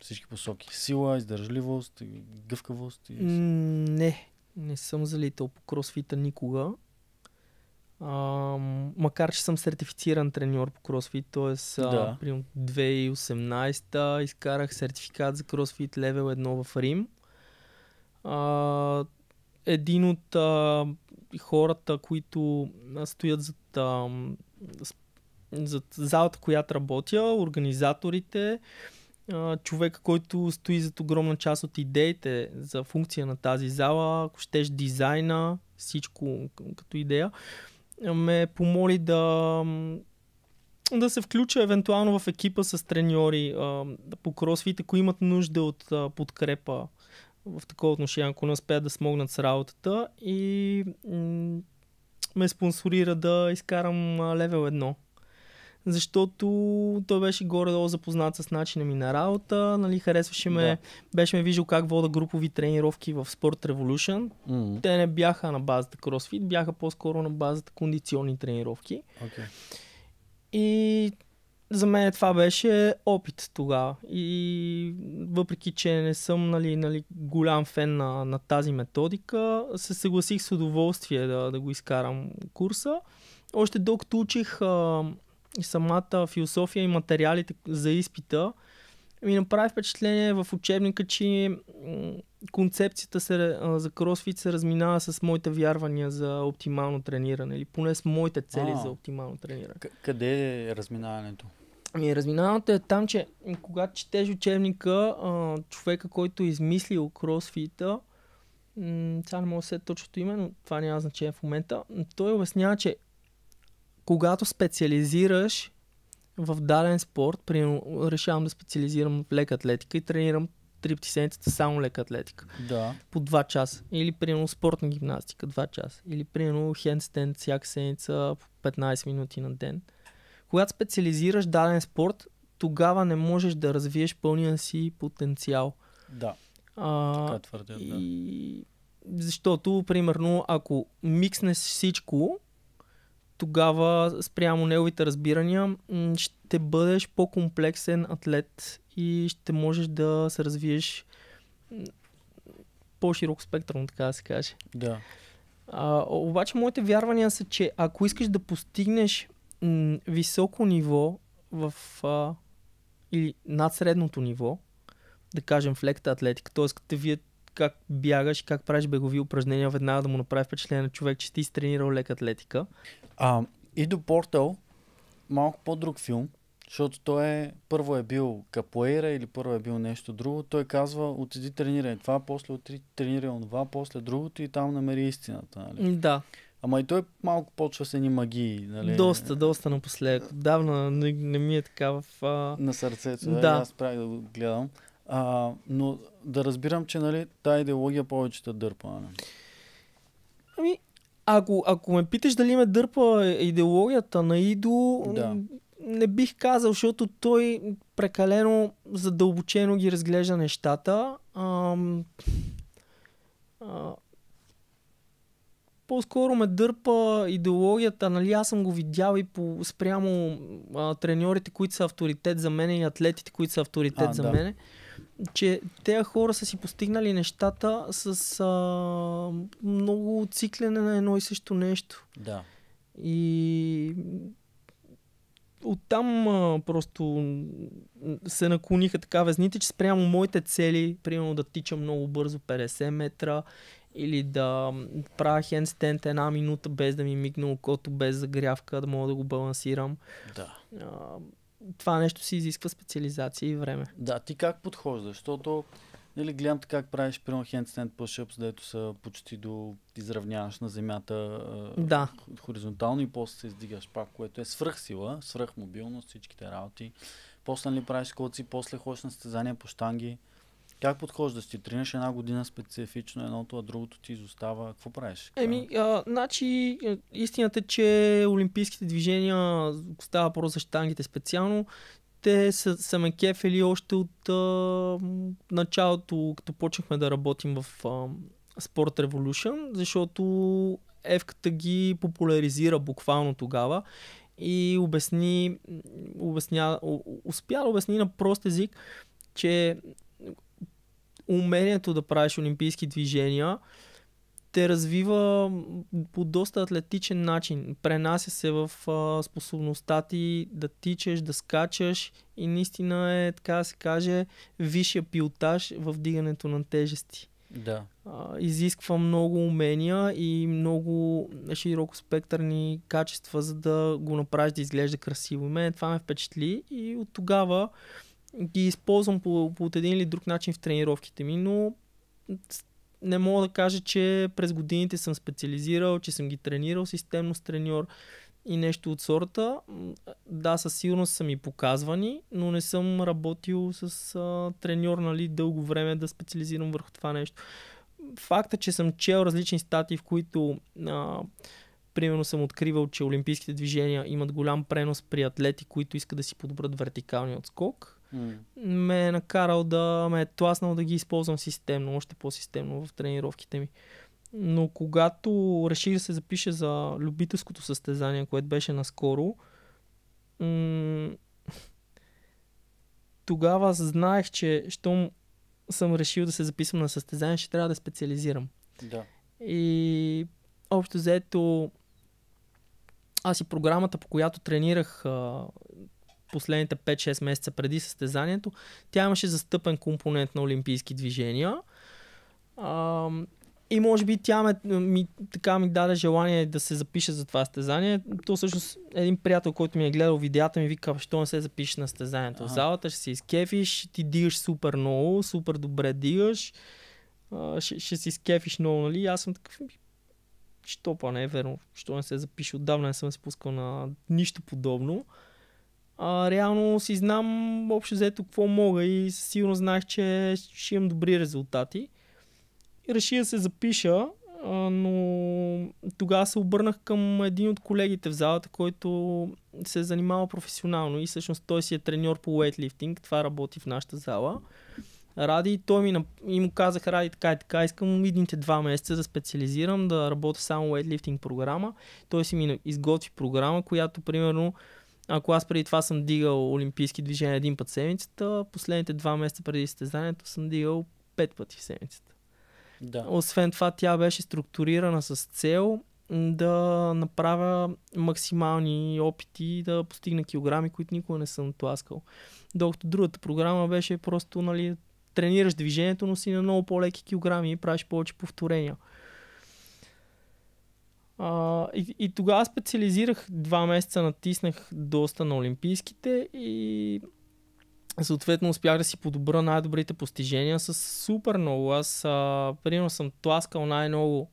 всички посоки? Сила, издържливост, гъвкавост? И... Не, не съм залитал по кросвита никога. А, макар, че съм сертифициран треньор по кросфит, т.е. Да. примерно 2018 изкарах сертификат за кросфит левел 1 в Рим. А, един от а, хората, които стоят зад, а, зад залата, която работя, организаторите, а, човека, който стои зад огромна част от идеите за функция на тази зала, ако щеш дизайна, всичко като идея. А, ме помоли да, да се включа евентуално в екипа с треньори по кросфит, ако имат нужда от подкрепа в такова отношение, ако не успеят да смогнат с работата и м- ме спонсорира да изкарам левел едно защото той беше горе-долу запознат с начина ми на работа, нали, харесваше ме, да. беше ме виждал как вода групови тренировки в Sport Revolution. Mm-hmm. Те не бяха на базата кросфит, бяха по-скоро на базата кондиционни тренировки. Okay. И за мен това беше опит тогава. И въпреки, че не съм нали, нали, голям фен на, на тази методика, се съгласих с удоволствие да, да го изкарам курса. Още докато учих а, и самата философия и материалите за изпита, ми направи впечатление в учебника, че концепцията се, за кросфит се разминава с моите вярвания за оптимално трениране или поне с моите цели а, за оптимално трениране. К- къде е разминаването? Ами, разминаването е там, че когато четеш учебника, човека, който е измислил кросфита, сега не мога да се точното име, но това няма значение в момента, той обяснява, че когато специализираш в даден спорт, примерно, решавам да специализирам в лека атлетика и тренирам три пъти седмицата само лека атлетика. Да. По 2 часа. Или примерно спортна гимнастика 2 часа. Или примерно хендстенд всяка седмица по 15 минути на ден. Когато специализираш даден спорт, тогава не можеш да развиеш пълния си потенциал. Да. А, така твърдят, да. И... Защото, примерно, ако микснеш всичко, тогава спрямо неговите разбирания ще бъдеш по-комплексен атлет и ще можеш да се развиеш по-широк спектърно, така да се каже. Да. А, обаче моите вярвания са, че ако искаш да постигнеш м- високо ниво в, а, или над средното ниво, да кажем в лекта атлетика, т.е. като те как бягаш, как правиш бегови упражнения, веднага да му направи впечатление на човек, че ти си тренирал лека атлетика. А, и до Портал, малко по-друг филм, защото той е, първо е бил капоера, или първо е бил нещо друго. Той казва, отиди тренирай това, после отиди тренирай това, после другото и там намери истината. Нали? Да. Ама и той малко почва с едни магии. Нали? Доста, доста напоследък. Давна не, не ми е така в... А... На сърцето, да. да. Аз правих да го гледам. А, но да разбирам, че нали, тази идеология повече да дърпа. Нали? Ами, ако, ако ме питаш дали ме дърпа идеологията на Идо, да. не бих казал, защото той прекалено задълбочено ги разглежда нещата. Ам, а, по-скоро ме дърпа идеологията, нали, аз съм го видял и по, спрямо а, треньорите, които са авторитет за мен и атлетите, които са авторитет а, за да. мене че тези хора са си постигнали нещата с а, много циклене на едно и също нещо. Да. И оттам а, просто се наклониха така везните, че спрямо моите цели, примерно да тича много бързо 50 метра или да правя хендстенд една минута без да ми мигне окото, без загрявка, да мога да го балансирам. Да. А, това нещо си изисква специализация и време. Да, ти как подхождаш? Защото нали, гледам как правиш, примерно, handstand push-ups, дето са почти до изравняваш на земята да. хоризонтално и после се издигаш пак, което е свръхсила, свръхмобилност, всичките работи. После нали, правиш коци, после ходиш на състезания по штанги. Как подхождаш? Ти тренираш една година специфично едното, а другото ти изостава. Какво правиш? Еми, а, значи, е, истината е, че олимпийските движения, става просто за штангите специално, те са, са ме кефели още от а, началото, като почнахме да работим в а, Sport Revolution, защото Евката ги популяризира буквално тогава и обясни, обясня, успя да обясни на прост език, че умението да правиш олимпийски движения те развива по доста атлетичен начин. Пренася се в а, способността ти да тичаш, да скачаш и наистина е, така да се каже, висшия пилотаж в дигането на тежести. Да. А, изисква много умения и много широко спектърни качества, за да го направиш да изглежда красиво. И мен това ме впечатли и от тогава ги използвам по, по един или друг начин в тренировките ми, но не мога да кажа, че през годините съм специализирал, че съм ги тренирал системно с треньор и нещо от сорта. Да, със сигурност са ми показвани, но не съм работил с а, треньор нали, дълго време да специализирам върху това нещо. Факта, че съм чел различни статии, в които а, примерно съм откривал, че олимпийските движения имат голям пренос при атлети, които искат да си подобрят вертикалния отскок, mm. ме е накарал да ме е тласнал да ги използвам системно, още по-системно в тренировките ми. Но когато реших да се запиша за любителското състезание, което беше наскоро, м- тогава знаех, че щом съм решил да се записвам на състезание, ще трябва да специализирам. Да. И общо заето аз и програмата, по която тренирах а, последните 5-6 месеца преди състезанието, тя имаше застъпен компонент на олимпийски движения. А, и може би тя ме, ми, така ми даде желание да се запиша за това състезание. То всъщност един приятел, който ми е гледал видеята ми, вика, що не се запише на стезанието в залата, ще си изкефиш, ти дигаш супер много, супер добре дигаш, ще, ще си изкефиш много, нали? Аз съм такъв, що па не е верно, що не се запише отдавна не съм се пускал на нищо подобно а, реално си знам общо взето какво мога и сигурно знаех, че ще имам добри резултати. И реши да се запиша, а, но тогава се обърнах към един от колегите в залата, който се е занимава професионално и всъщност той си е треньор по уейтлифтинг, това работи в нашата зала. Ради и той ми, и му казах, Ради така и така, искам идните два месеца да специализирам, да работя само уейтлифтинг програма. Той си ми изготви програма, която примерно ако аз преди това съм дигал олимпийски движения един път седмицата, последните два месеца преди състезанието съм дигал пет пъти в седмицата. Да. Освен това, тя беше структурирана с цел да направя максимални опити да постигна килограми, които никога не съм тласкал. Докато другата програма беше просто, нали, тренираш движението, но си на много по-леки килограми и правиш повече повторения. А, и, и тогава специализирах два месеца, натиснах доста на Олимпийските и съответно успях да си подобра най-добрите постижения с супер много. Аз, а, примерно, съм тласкал най-много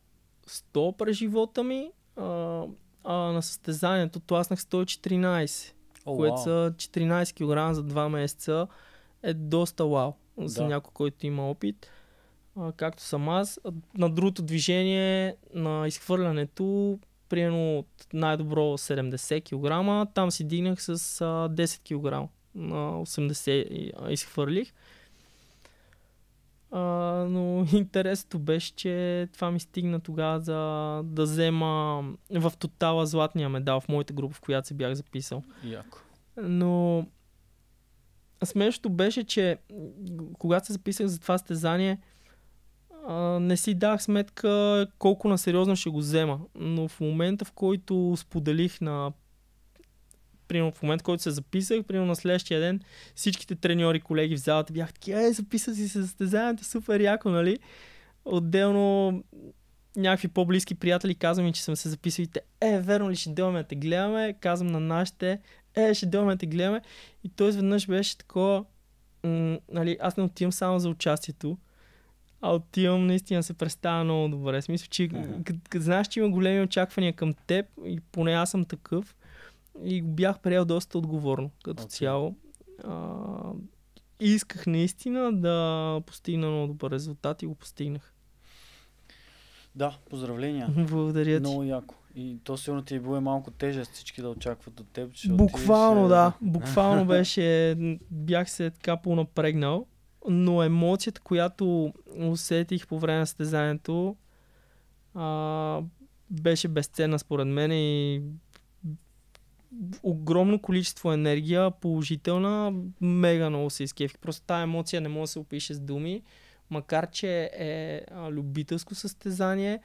100 през живота ми, а, а на състезанието тласнах 114, oh, което са 14 кг за два месеца. Е доста вау за да. някой, който има опит както съм аз. На другото движение, на изхвърлянето, примерно от най-добро 70 кг, там си дигнах с 10 кг. На 80 изхвърлих. А, но интересното беше, че това ми стигна тогава за да взема в тотала златния медал в моята група, в която се бях записал. Яко. Но смешното беше, че когато се записах за това стезание, а, не си дах сметка колко на сериозно ще го взема. Но в момента, в който споделих на примерно в момента, в който се записах, примерно на следващия ден, всичките треньори, колеги в залата бяха таки, е, записа си се състезанието, е супер яко, нали? Отделно някакви по-близки приятели казвам ми, че съм се записал и те, е, верно ли ще деламе да те гледаме? Казвам на нашите, е, ще деламе да те гледаме. И той изведнъж беше такова, м- нали, аз не отивам само за участието, а отивам, наистина се представя много добре. Смисъл, че като знаеш, че има големи очаквания към теб и поне аз съм такъв и го бях приел доста отговорно като okay. цяло. А, исках наистина да постигна много добър резултат и го постигнах. Да, поздравления. Благодаря ти. Много яко. И то сигурно ти е било малко тежест всички да очакват от теб. Че буквално, отидеш... да. Буквално беше... Бях се така полнапрегнал. Но емоцията, която усетих по време на състезанието, беше безценна според мен и огромно количество енергия, положителна, мега много се изкефих. Просто тази емоция не може да се опише с думи, макар че е а, любителско състезание.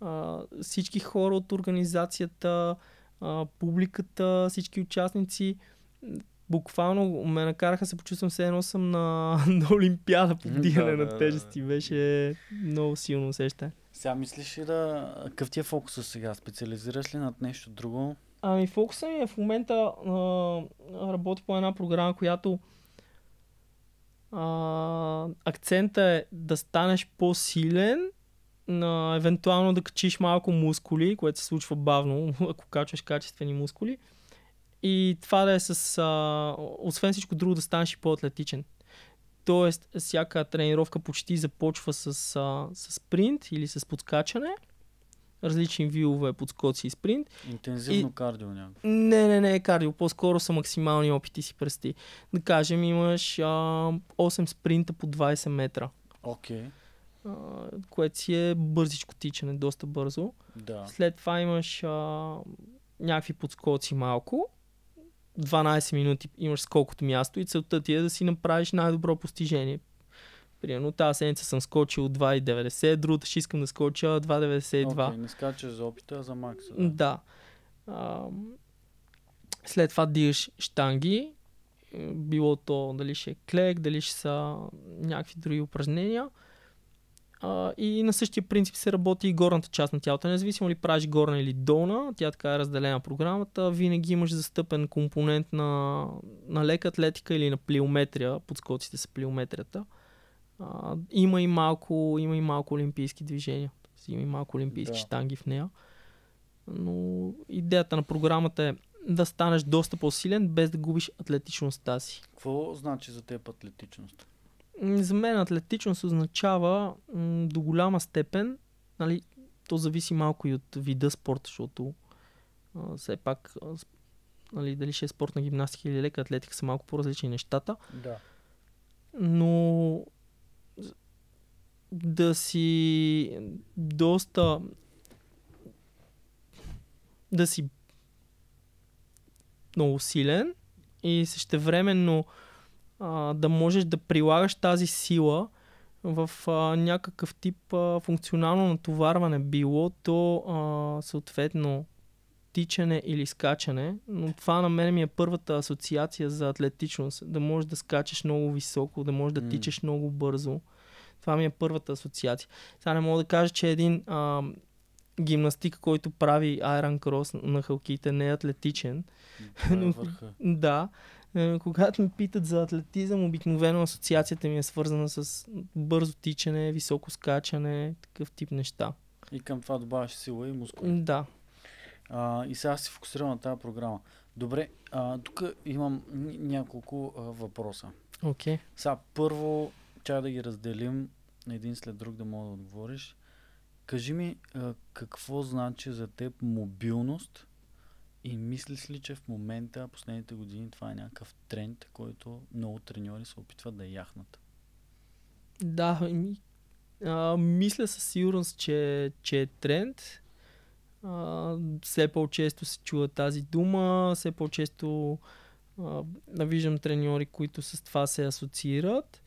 А, всички хора от организацията, а, публиката, всички участници буквално ме накараха се почувствам все едно съм на, на Олимпиада по вдигане да, на тежести. Беше много силно усещане. Сега мислиш ли да... Какъв ти е фокусът сега? Специализираш ли над нещо друго? Ами фокуса ми е в момента а, работя по една програма, която а, акцента е да станеш по-силен, а, евентуално да качиш малко мускули, което се случва бавно, ако качваш качествени мускули. А, и това да е с... А, освен всичко друго да станеш и по-атлетичен. Тоест, всяка тренировка почти започва с, а, с спринт или с подскачане. Различни вилове, подскоци и спринт. Интензивно и... кардио някакво. Не, не, не е кардио. По-скоро са максимални опити си пръсти. Да кажем, имаш а, 8 спринта по 20 метра. Окей. Okay. Uh, което си е бързичко тичане, доста бързо. Да. След това имаш а, някакви подскоци малко 12 минути имаш колкото място и целта ти е да си направиш най-добро постижение. Примерно тази седмица съм скочил 2,90, другата ще искам да скоча 2,92. Okay, не скачаш за опита, а за макса. Да. да. А, след това дигаш штанги, било то дали ще е клек, дали ще са някакви други упражнения. А, и на същия принцип се работи и горната част на тялото. Независимо ли правиш горна или долна, тя така е разделена програмата, винаги имаш застъпен компонент на, на лека атлетика или на плиометрия, подскоците са плиометрията. А, има, и малко, има и малко олимпийски движения, има и малко олимпийски да. штанги в нея. Но идеята на програмата е да станеш доста по-силен, без да губиш атлетичността си. Какво значи за теб атлетичност? За мен атлетичност означава м- до голяма степен, нали, то зависи малко и от вида спорт, защото а, все пак а, нали, дали ще е спортна гимнастика или лека атлетика са малко по-различни нещата. Да. Но да си доста да си много силен и същевременно а, да можеш да прилагаш тази сила в а, някакъв тип а, функционално натоварване, било то а, съответно тичане или скачане, но това на мен ми е първата асоциация за атлетичност. Да можеш да скачаш много високо, да можеш да mm. тичаш много бързо. Това ми е първата асоциация. Сега не мога да кажа, че един а, гимнастик, който прави Iron Cross на халките, не е атлетичен. Е да, но, да е, когато ме питат за атлетизъм, обикновено асоциацията ми е свързана с бързо тичане, високо скачане, такъв тип неща. И към това добавяш сила и мускул. Да. А, и сега се фокусирам на тази програма. Добре, а, тук имам няколко а, въпроса. Окей. Okay. Сега първо, чая да ги разделим на един след друг да мога да отговориш. Кажи ми а, какво значи за теб мобилност и мислиш ли, че в момента, последните години, това е някакъв тренд, който много треньори се опитват да яхнат? Да, ми, а, мисля със сигурност, че, че е тренд. А, все по-често се чува тази дума, все по-често а, виждам треньори, които с това се асоциират.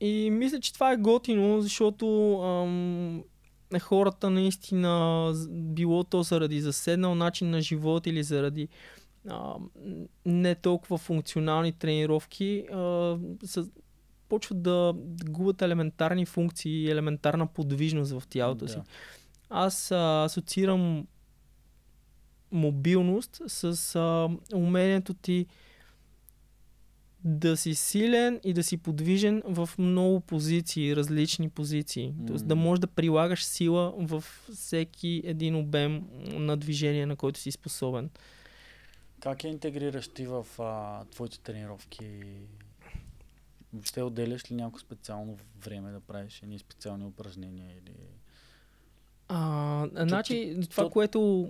И мисля, че това е готино, защото ам, хората наистина, било то заради заседнал начин на живот или заради а, не толкова функционални тренировки, а, са, почват да губят елементарни функции и елементарна подвижност в тялото да. си. Аз а, асоциирам мобилност с а, умението ти да си силен и да си подвижен в много позиции, различни позиции. Mm. Тоест да можеш да прилагаш сила в всеки един обем на движение, на който си способен. Как я интегрираш ти в а, твоите тренировки? Въобще отделяш ли някакво специално време да правиш едни специални упражнения или а, значи, това, то... което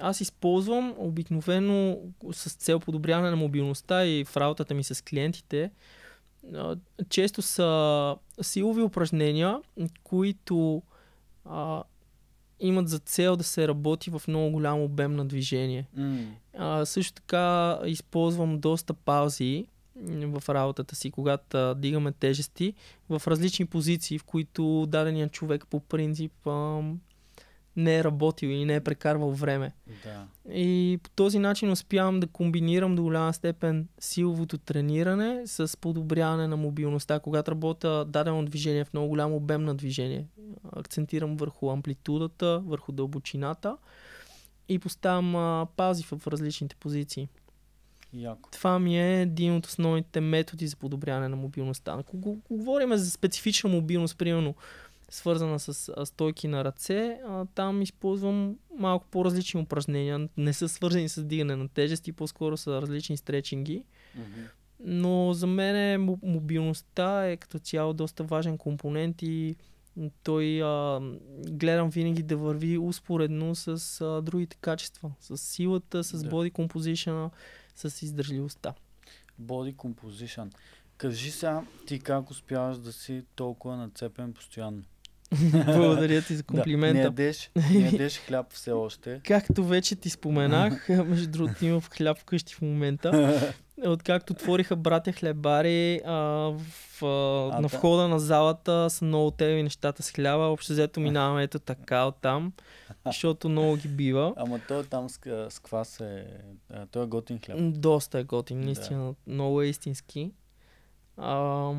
аз използвам обикновено с цел подобряване на мобилността и в работата ми с клиентите, често са силови упражнения, които а, имат за цел да се работи в много голям обем на движение. Mm. А, също така използвам доста паузи в работата си, когато дигаме тежести в различни позиции, в които дадения човек по принцип а, не е работил и не е прекарвал време. Да. И по този начин успявам да комбинирам до голяма степен силовото трениране с подобряване на мобилността. Когато работя дадено движение в много голям обем на движение, акцентирам върху амплитудата, върху дълбочината и поставям а, пази в различните позиции. Яко. Това ми е един от основните методи за подобряване на мобилността. Ако говорим за специфична мобилност, примерно свързана с стойки на ръце, а, там използвам малко по-различни упражнения. Не са свързани с дигане на тежести, по-скоро са различни стречинги. Mm-hmm. Но за мен е мобилността е като цяло доста важен компонент и той а, гледам винаги да върви успоредно с а, другите качества. С силата, с да. body composition, с издържливостта. Body composition. Кажи сега, ти как успяваш да си толкова нацепен постоянно? Благодаря ти за комплимента. Да, не ядеш, не ядеш хляб все още. Както вече ти споменах, между другото имам хляб вкъщи в момента. Откакто твориха братя хлебари, а, в, а, на входа на залата са много теми нещата с хляба. Общо взето минаваме ето така от там, защото много ги бива. Ама той там с, с квас е... Той е готин хляб. Доста е готин, наистина. Да. Много е истински. А,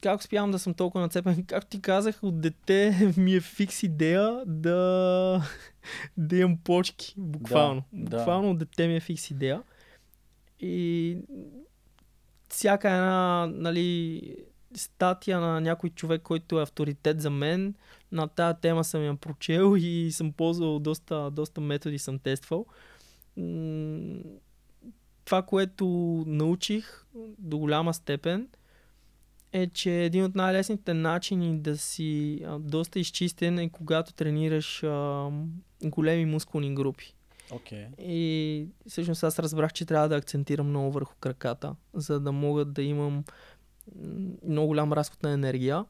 как успявам да съм толкова нацепен? Както ти казах, от дете ми е фикс идея да, да имам почки. Буквално. Да, буквално да. от дете ми е фикс идея. И всяка една нали, статия на някой човек, който е авторитет за мен, на тая тема съм я прочел и съм ползвал доста, доста методи, съм тествал. Това, което научих до голяма степен – е, че един от най-лесните начини да си а, доста изчистен е когато тренираш а, големи мускулни групи. Okay. И всъщност аз разбрах, че трябва да акцентирам много върху краката, за да мога да имам много голям разход на енергия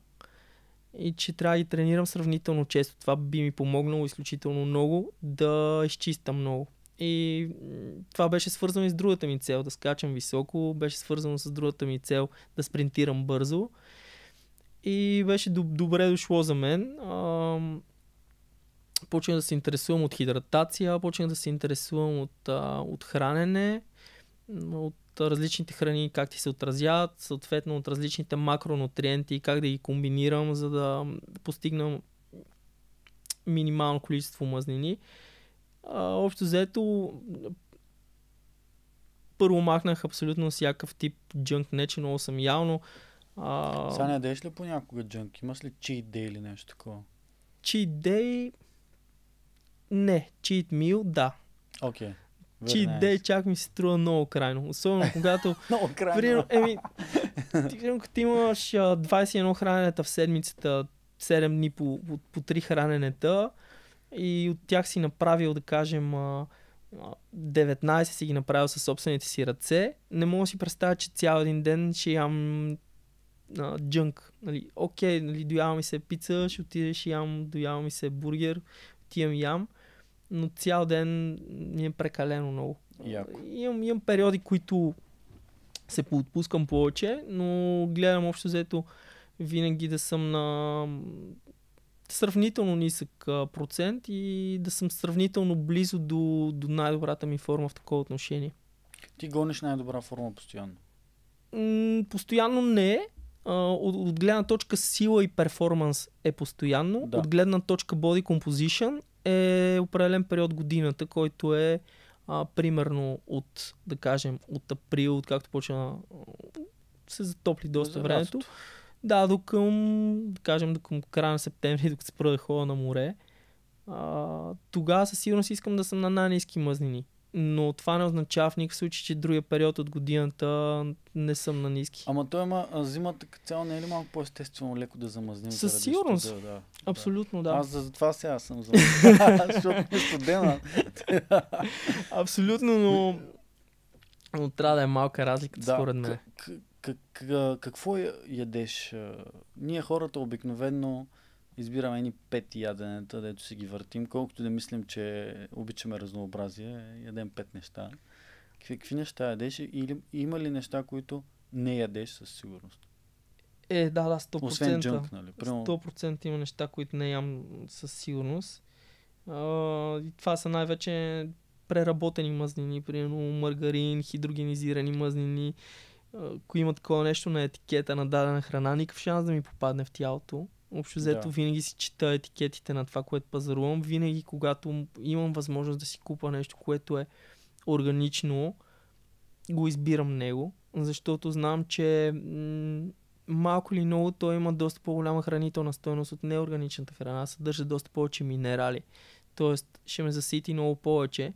и че трябва да ги тренирам сравнително често. Това би ми помогнало изключително много да изчистам много. И това беше свързано и с другата ми цел, да скачам високо, беше свързано с другата ми цел да спринтирам бързо. И беше доб- добре дошло за мен. А, почнах да се интересувам от хидратация, почнах да се интересувам от, а, от хранене, от различните храни, как ти се отразяват, съответно от различните макронутриенти, как да ги комбинирам, за да постигна минимално количество мазнини а, общо взето първо махнах абсолютно всякакъв тип джънк, не че много съм явно. А... Сега не ядеш ли понякога джънк? Имаш ли чий Дей или нещо такова? Чий Дей... Не, чит Мил, да. Окей. Okay. Чи дей чак ми се струва много крайно. Особено когато... много крайно. Примерно, еми, ти, ти имаш а, 21 храненета в седмицата, 7 дни по, по, по 3 храненета, и от тях си направил, да кажем, 19 си ги направил със собствените си ръце, не мога да си представя, че цял един ден ще ям а, джънк. Нали, окей, нали, доява ми се пица, ще отидеш ще ям, доява ми се бургер, отивам ям, но цял ден ми е прекалено много. Имам, имам периоди, които се поотпускам повече, но гледам общо взето винаги да съм на сравнително нисък а, процент и да съм сравнително близо до, до най-добрата ми форма в такова отношение. Ти гониш най-добра форма постоянно? М- постоянно не От, от гледна точка сила и перформанс е постоянно. Да. От гледна точка body composition е определен период годината, който е а, примерно от, да кажем, от април, както почна се затопли доста времето. Лятото. Да, до към, да кажем, до към края на септември, докато се пръда хора на море, а, тогава със сигурност искам да съм на най-низки мъзнини. Но това не означава в никакъв случай, че другия период от годината не съм на ниски. Ама той има зимата като цяло не е ли малко по-естествено леко да замъзним? Със сигурност. Студа, да, Абсолютно да. Аз за, това сега съм замъзнен. Защото е Абсолютно, но но трябва да е малка разлика, да, според мен. К- как, какво ядеш? Ние хората обикновено избираме едни пет яденета, дето си ги въртим. Колкото да мислим, че обичаме разнообразие, ядем пет неща. Какви неща ядеш или има ли неща, които не ядеш със сигурност? Е, да, да, 100%. Освен джънк, нали? Прямо... 100% има неща, които не ям със сигурност. А, и това са най-вече преработени мъзнини, примерно маргарин, хидрогенизирани мъзнини, ако има такова нещо на етикета на дадена храна, никакъв шанс да ми попадне в тялото. Общо взето да. винаги си чета етикетите на това, което пазарувам. Винаги, когато имам възможност да си купа нещо, което е органично, го избирам него, защото знам, че малко или много той има доста по-голяма хранителна стоеност от неорганичната храна, съдържа доста повече минерали. Тоест ще ме засити много повече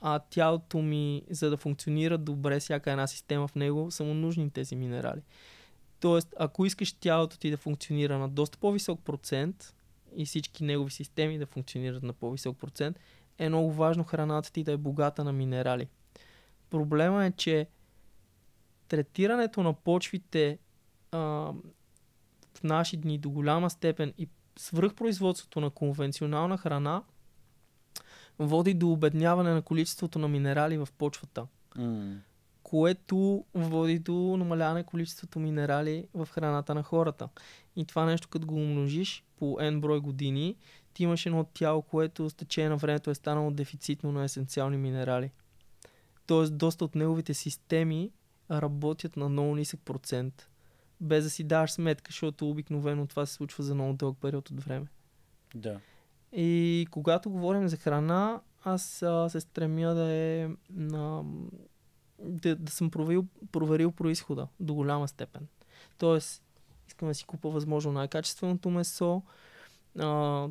а тялото ми, за да функционира добре всяка една система в него, са му нужни тези минерали. Тоест, ако искаш тялото ти да функционира на доста по-висок процент и всички негови системи да функционират на по-висок процент, е много важно храната ти да е богата на минерали. Проблема е, че третирането на почвите а, в наши дни до голяма степен и свръхпроизводството на конвенционална храна – води до обедняване на количеството на минерали в почвата, mm. което води до намаляване на количеството минерали в храната на хората. И това нещо, като го умножиш по N брой години, ти имаш едно тяло, което с течение на времето е станало дефицитно на есенциални минерали. Тоест, доста от неговите системи работят на много нисък процент, без да си даваш сметка, защото обикновено това се случва за много дълъг период от време. Да. И когато говорим за храна, аз а, се стремя да е на, да, да съм проверил, проверил происхода до голяма степен. Тоест, искам да си купа възможно най-качественото месо, а,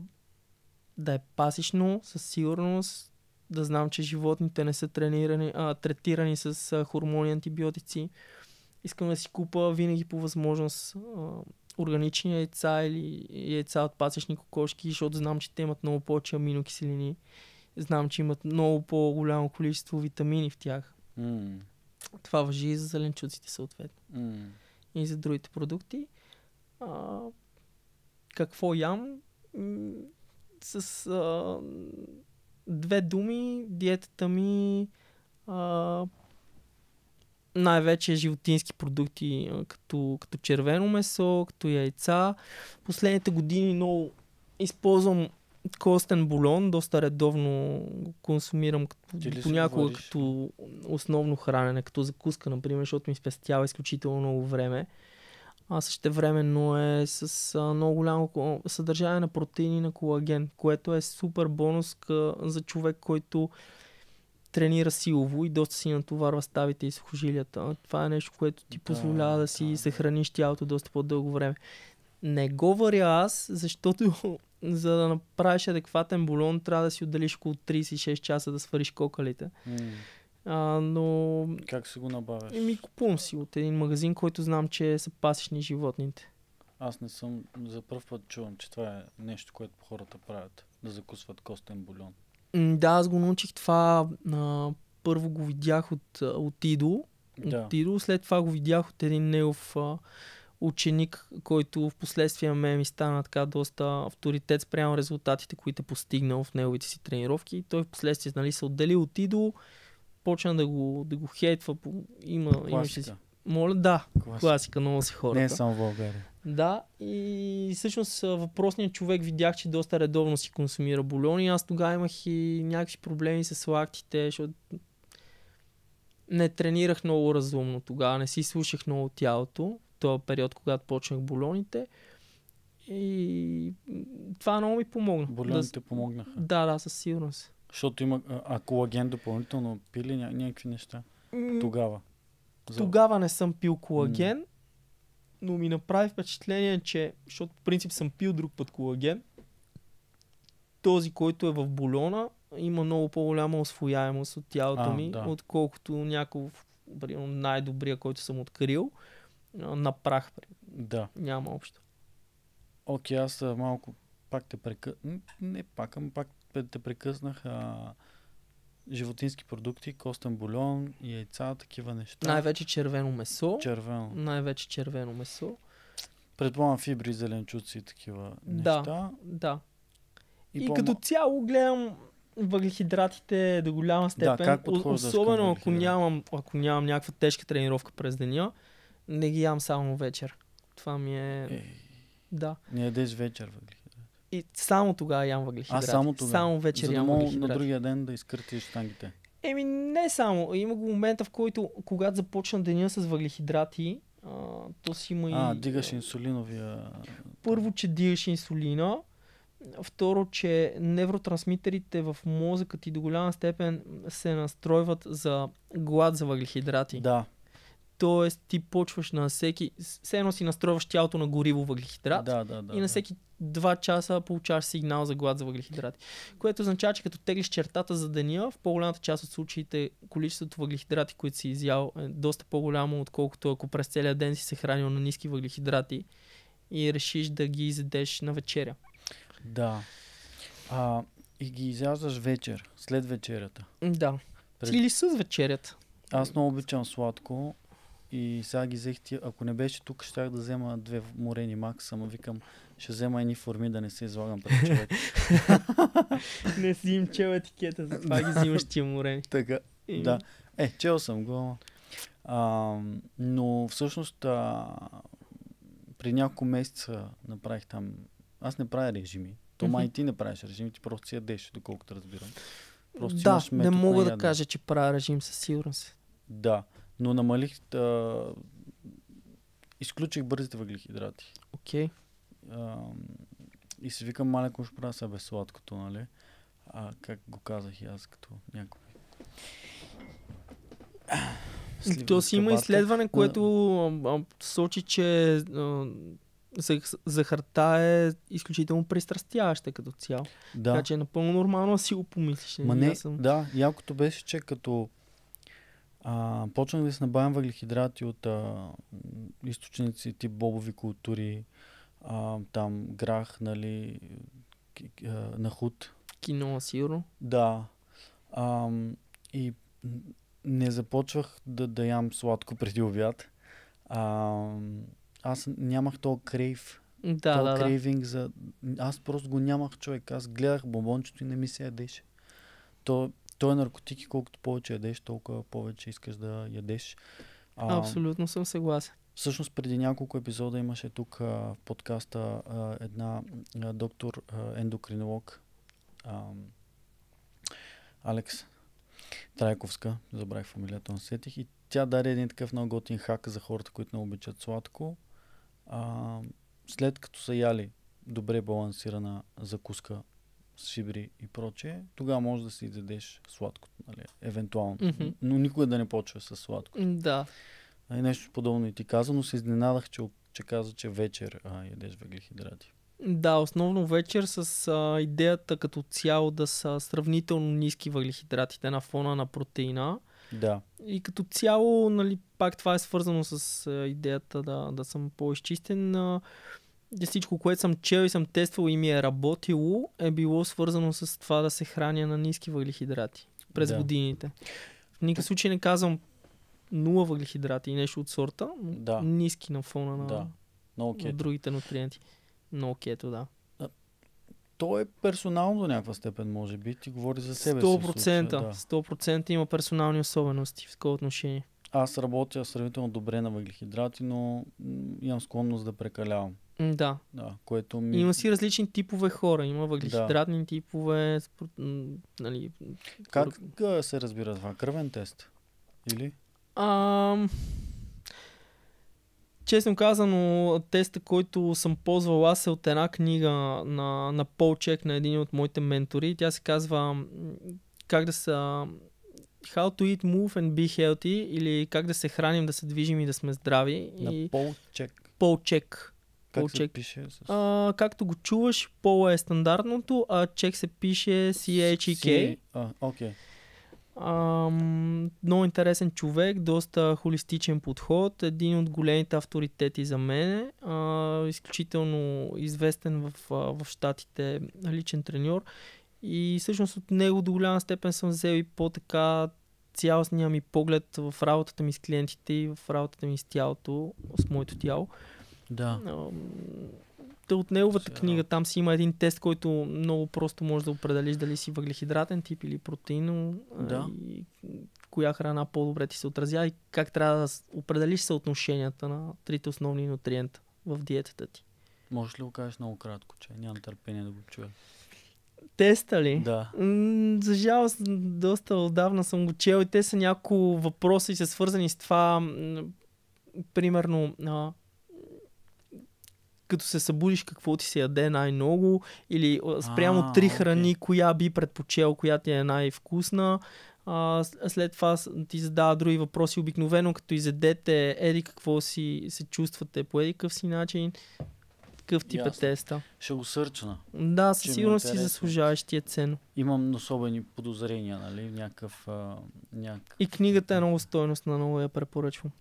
да е пасишно, със сигурност, да знам, че животните не са тренирани, а, третирани с а, хормони, антибиотици. Искам да си купа винаги по възможност а, органични яйца или яйца от пасечни кокошки, защото знам, че те имат много повече аминокиселини. Знам, че имат много по-голямо количество витамини в тях. Mm. Това въжи и за зеленчуците съответно. Mm. И за другите продукти. А, какво ям? С а, две думи диетата ми а, най-вече животински продукти, като, като червено месо, като яйца. Последните години много използвам костен бульон, доста редовно го консумирам като, понякога като основно хранене, като закуска, например, защото ми спестява изключително много време. А също времено е с а, много голямо съдържание на протеини на колаген, което е супер бонус къ, за човек, който тренира силово и доста си натоварва ставите и сухожилията. Това е нещо, което ти позволява да, да си да. съхраниш тялото доста по-дълго време. Не говоря аз, защото за да направиш адекватен бульон, трябва да си отделиш около 36 часа да свариш кокалите. А, но... Как се го набавяш? Ми купувам си от един магазин, който знам, че са пасечни животните. Аз не съм, за първ път чувам, че това е нещо, което хората правят. Да закусват костен бульон. Да, аз го научих това. А, първо го видях от, от Идо. Да. От Идо. след това го видях от един негов а, ученик, който в последствие ме ми стана така доста авторитет спрямо резултатите, които е постигнал в неговите си тренировки. Той в последствие нали, се отдели от Идо, почна да го, да го хейтва. По... Има, Класика. имаше си... Моля, да, класика, класика много се хората. Не е само в България. Да, и всъщност въпросният човек видях, че доста редовно си консумира бульони. Аз тогава имах и някакви проблеми с лактите, защото не тренирах много разумно тогава, не си слушах много тялото в този период, когато почнах бульоните. И това много ми помогна. Бульоните да, помогнаха? Да, да, със сигурност. Защото има а, колаген допълнително пили ня- някакви неща тогава. Тогава не съм пил колаген. Mm но ми направи впечатление, че, защото в принцип съм пил друг път колаген, този, който е в бульона, има много по-голяма освояемост от тялото а, ми, да. отколкото някой, най-добрия, който съм открил, на прах. Да. Няма общо. Окей, okay, аз малко пак те прекъснах. Не пак, ама пак те прекъснах. А животински продукти, костен бульон, яйца, такива неща. Най-вече червено месо. Червено. Най-вече червено месо. Предполагам фибри, зеленчуци и такива неща. Да, да. И, и като цяло гледам въглехидратите до голяма степен. Да, как особено ако нямам, ако нямам някаква тежка тренировка през деня, не ги ям само вечер. Това ми е... Ей. Да. Не ядеш вечер въгли. И само тогава ям въглехидрат. А, само тогава? Само вечер ям въглехидрат. на другия ден да изкъртиш штангите. Еми, не само. Има го момента, в който, когато започна деня с въглехидрати, а, то си има а, и... А, дигаш инсулиновия... Първо, че дигаш инсулина. Второ, че невротрансмитерите в мозъка ти до голяма степен се настройват за глад за въглехидрати. Да. Тоест ти почваш на всеки, все едно си настройваш тялото на гориво въглехидрат да, да, да, и на всеки Два часа получаваш сигнал за глад за въглехидрати. Което означава, че като теглиш чертата за деня, в по-голямата част от случаите количеството въглехидрати, които си изял, е доста по-голямо, отколкото ако през целия ден си се хранил на ниски въглехидрати и решиш да ги изедеш на вечеря. Да. А, и ги изяждаш вечер, след вечерята. Да. Пред... Или с вечерята. Аз много обичам сладко и сега ги взех ти. Ако не беше тук, щях да взема две морени макс, само викам, ще взема едни форми да не се излагам пред човек. не си им чел етикета, това ги взимаш тия морени. Така, и... да. Е, чел съм го. А, но всъщност а, при няколко месеца направих там... Аз не правя режими. Тома и ти не правиш режими, ти просто си ядеш, доколкото разбирам. Просто да, не мога да кажа, че правя режим със сигурност. Да но намалих, а, изключих бързите въглехидрати. Окей. Okay. и си викам, маля, какво ще правя себе сладкото, нали? А как го казах и аз като някой. То си има изследване, което а, а, сочи, че а, захарта е изключително пристрастяваща като цяло. Да. Така че е напълно нормално да си го помислиш. Нали? Ма не, не съм... да, якото беше, че като а, почнах да се набавям въглехидрати от а, източници тип бобови култури, а, там грах, нали, нахут. на худ. Кино, сигурно? Да. А, и не започвах да, да ям сладко преди обяд. А, аз нямах то крейв. Да, то да, крейвинг да. за... Аз просто го нямах човек. Аз гледах бомбончето и не ми се ядеше. То той е наркотик и колкото повече ядеш, толкова повече искаш да ядеш. А, Абсолютно съм съгласен. Всъщност преди няколко епизода имаше тук а, в подкаста а, една а, доктор а, ендокринолог а, Алекс Трайковска, забравих фамилията, но сетих и тя даде един такъв много готин хак за хората, които не обичат сладко. А, след като са яли добре балансирана закуска сибри и прочее, тогава може да си дадеш сладкото, нали, евентуално. Mm-hmm. Но никога да не почва с сладкото. Да. А и нещо подобно и ти каза, но се изненадах, че, че каза, че вечер а, ядеш въглехидрати. Да, основно вечер с а, идеята като цяло да са сравнително ниски въглехидратите на фона на протеина. Да. И като цяло, нали, пак това е свързано с а, идеята да, да съм по-изчистен. А, е, всичко, което съм чел и съм тествал и ми е работило, е било свързано с това да се храня на ниски въглехидрати през да. годините. В никакъв случай не казвам нула въглехидрати и нещо от сорта, да. ниски на фона на, да. на, на другите нутриенти. Но окето, да. То е персонално до някаква степен, може би. Ти говори за себе 100%, си. 100%, да. 100% има персонални особености в такова отношение. Аз работя сравнително добре на въглехидрати, но имам склонност да прекалявам. Да. да което ми... Има си различни типове хора. Има въглехидратни да. типове. Нали, как хора... се разбира това? Кръвен тест? Или? А, Честно казано, теста, който съм ползвал аз е от една книга на, на Пол Чек, на един от моите ментори. Тя се казва как да са How to eat, move and be healthy или как да се храним, да се движим и да сме здрави. На и... Пол Чек. Пол Чек. Колчек. Пише с... а, както го чуваш, пола е стандартното, а чек се пише C-H-E-K. E а, okay. много интересен човек, доста холистичен подход, един от големите авторитети за мен, а, изключително известен в, в Штатите личен треньор и всъщност от него до голяма степен съм взел и по-така цялостния ми поглед в работата ми с клиентите и в работата ми с тялото, с моето тяло. Да. Та от неговата Сега... книга там си има един тест, който много просто може да определиш дали си въглехидратен тип или протеино. Да. И коя храна по-добре ти се отразява и как трябва да определиш съотношенията на трите основни нутриента в диетата ти. Можеш ли го кажеш много кратко, че нямам търпение да го чуя? Теста ли? Да. за жалост, доста отдавна съм го чел и те са няколко въпроси, се свързани с това. примерно, като се събудиш, какво ти се яде най-много или спрямо три храни, okay. коя би предпочел, коя ти е най-вкусна. А, след това ти задава други въпроси. Обикновено, като изедете еди какво си се чувствате по еди си начин, такъв тип е теста. Ще го сърчна. Да, със е сигурност си заслужаваш тия е Имам особени подозрения, нали? Някакъв, а, някъв... И книгата е много на много я препоръчвам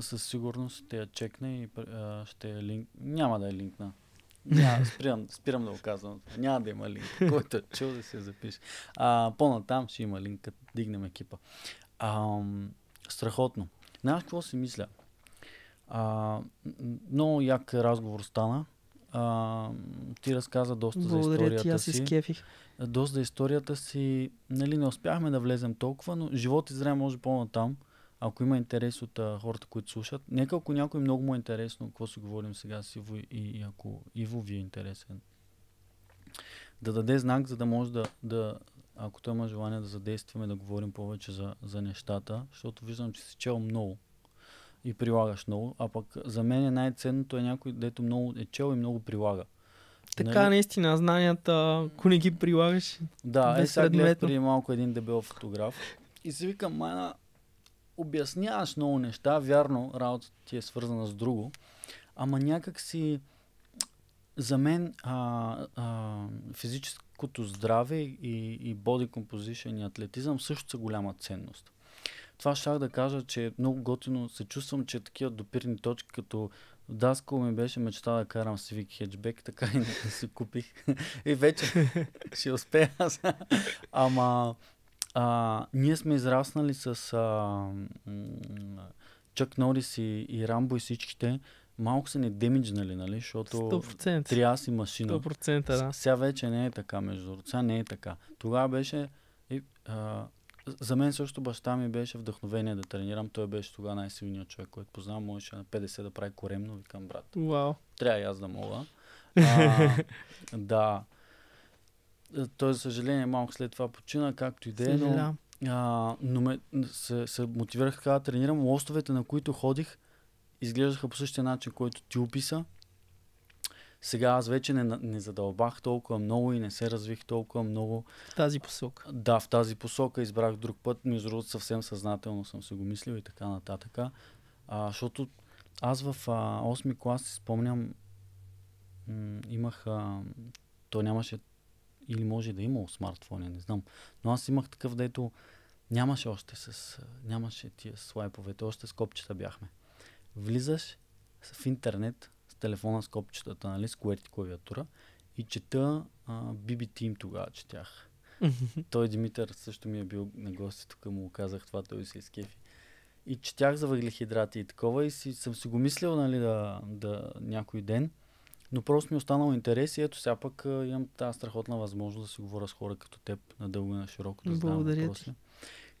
със сигурност ще я чекне и а, ще я линк... Няма да е линкна. Няма, спирам, спирам да го казвам. Няма да има линк. Който е чул да се запише. А, по-натам ще има линк, като дигнем екипа. А, страхотно. Знаеш какво си мисля? А, много як разговор стана. А, ти разказа доста Благодаря за историята ти, аз си. Скефих. Доста за историята си. Нали, не успяхме да влезем толкова, но живот и зря може по-натам ако има интерес от а, хората, които слушат, нека ако някой много му е интересно, какво си говорим сега с Иво и, и ако Иво ви е интересен, да даде знак, за да може да, да ако той има желание да задействаме, да говорим повече за, за нещата, защото виждам, че си чел много и прилагаш много, а пък за мен е най-ценното е някой, дето много е чел и много прилага. Така, нали? наистина, знанията, ако не ги прилагаш. Да, е сега гледах преди малко един дебел фотограф и си викам, майна, обясняваш много неща, вярно, работата ти е свързана с друго, ама някак си за мен а, а, физическото здраве и, и body composition и атлетизъм също са голяма ценност. Това щях да кажа, че много готино се чувствам, че такива допирни точки, като Даско ми беше мечта да карам Civic хеджбек, така и не си купих. и вече ще успея. Ама а, ние сме израснали с а, Чак Норис и, и Рамбо и всичките, малко са ни демиджнали, нали? Защото 100%. и си машина. 100%, да. Сега вече не е така, между другото. Сега не е така. Тогава беше... И, е, а, за мен също баща ми беше вдъхновение да тренирам. Той беше тогава най-силният човек, който познавам. Можеше на 50 да прави коремно. Викам, брат. Вау. Трябва и аз да мога. А, да. Е, той, за съжаление, малко след това почина, както и да е, но, а, но ме, се, се мотивирах така да тренирам. Лостовете, на които ходих, изглеждаха по същия начин, който ти описа. Сега аз вече не, не задълбах толкова много и не се развих толкова много. В тази посока. Да, в тази посока избрах друг път. Между другото, съвсем съзнателно съм се го мислил и така нататък. А, защото аз в а, 8 клас спомням, м- имах. А, то нямаше или може да е имало смартфони, не знам. Но аз имах такъв, дето нямаше още с, нямаше тия слайповете, още с копчета бяхме. Влизаш в интернет с телефона с копчетата, нали, с QWERTY клавиатура и чета а, BB Team тогава четях. той Димитър също ми е бил на гости, тук му казах това, той се изкефи. И четях за въглехидрати и такова и си, съм си го мислил, нали, да, да някой ден – но просто ми е останал интерес и ето сега пък а, имам тази страхотна възможност да си говоря с хора като теб дълго и на широко. Да Благодаря ти.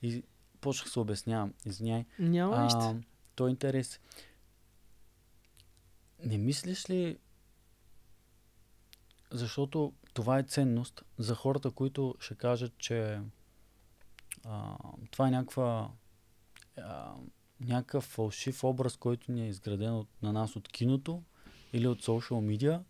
И почнах се обяснявам. Извиняй. Няма а, а, е интерес. Не мислиш ли, защото това е ценност за хората, които ще кажат, че а, това е някаква а, някакъв фалшив образ, който ни е изграден от, на нас от киното, или от социал медиа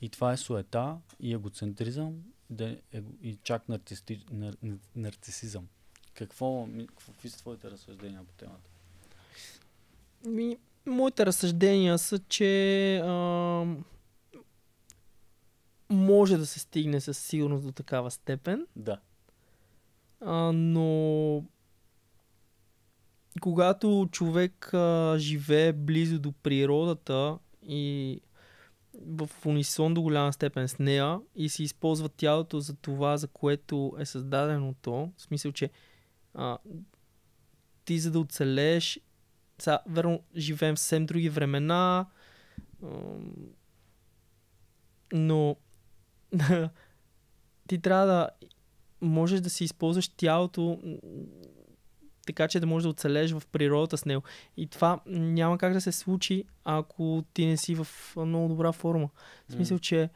и това е суета и егоцентризъм да, е, и чак нарцисти, нар, нарцисизъм. Какво, какви са твоите разсъждения по темата? Ми, моите разсъждения са, че а, може да се стигне със сигурност до такава степен. Да. А, но когато човек а, живее близо до природата, и в унисон до голяма степен с нея и се използва тялото за това, за което е създадено то. В смисъл, че а, ти за да оцелееш, сега, верно, живеем в съвсем други времена, а, но ти трябва да можеш да си използваш тялото така че да можеш да оцелееш в природата с него. И това няма как да се случи, ако ти не си в много добра форма. В смисъл, че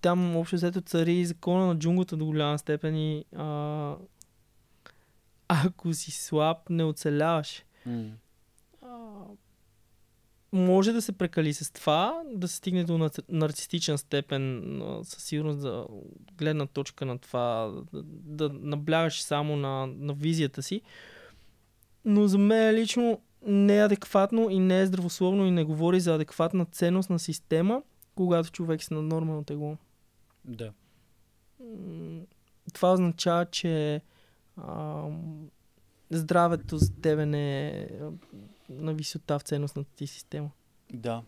там общо взето цари закона на джунглата до голяма степен и а, ако си слаб, не оцеляваш. Mm може да се прекали с това, да се стигне до нарцистичен степен, със сигурност да гледна точка на това, да, наблягаш само на, на визията си. Но за мен лично не е адекватно и не е здравословно и не говори за адекватна ценност на система, когато човек си на нормално тегло. Да. Това означава, че а, здравето за тебе не е на висота в ценностната ти система. Да.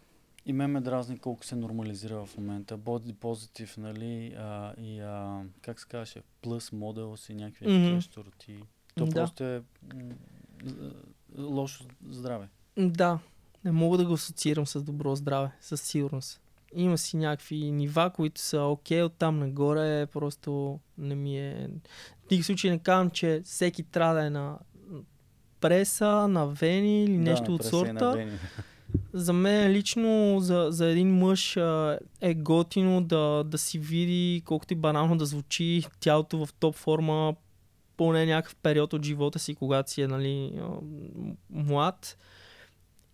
И мен ме дразни колко се нормализира в момента. Body Positive, нали, а, и а, как се казваше, Plus Models и някакви mm-hmm. такива То да. просто е лошо здраве. Да, не мога да го асоциирам с добро здраве, със сигурност. Има си някакви нива, които са окей, okay, оттам нагоре просто не ми е... В никакъв случай не казвам, че всеки трябва да е на преса на вени или нещо да, от сорта. За мен е лично, за, за един мъж е готино да, да си види, колкото и банално да звучи, тялото в топ форма поне някакъв период от живота си, когато си е нали, млад.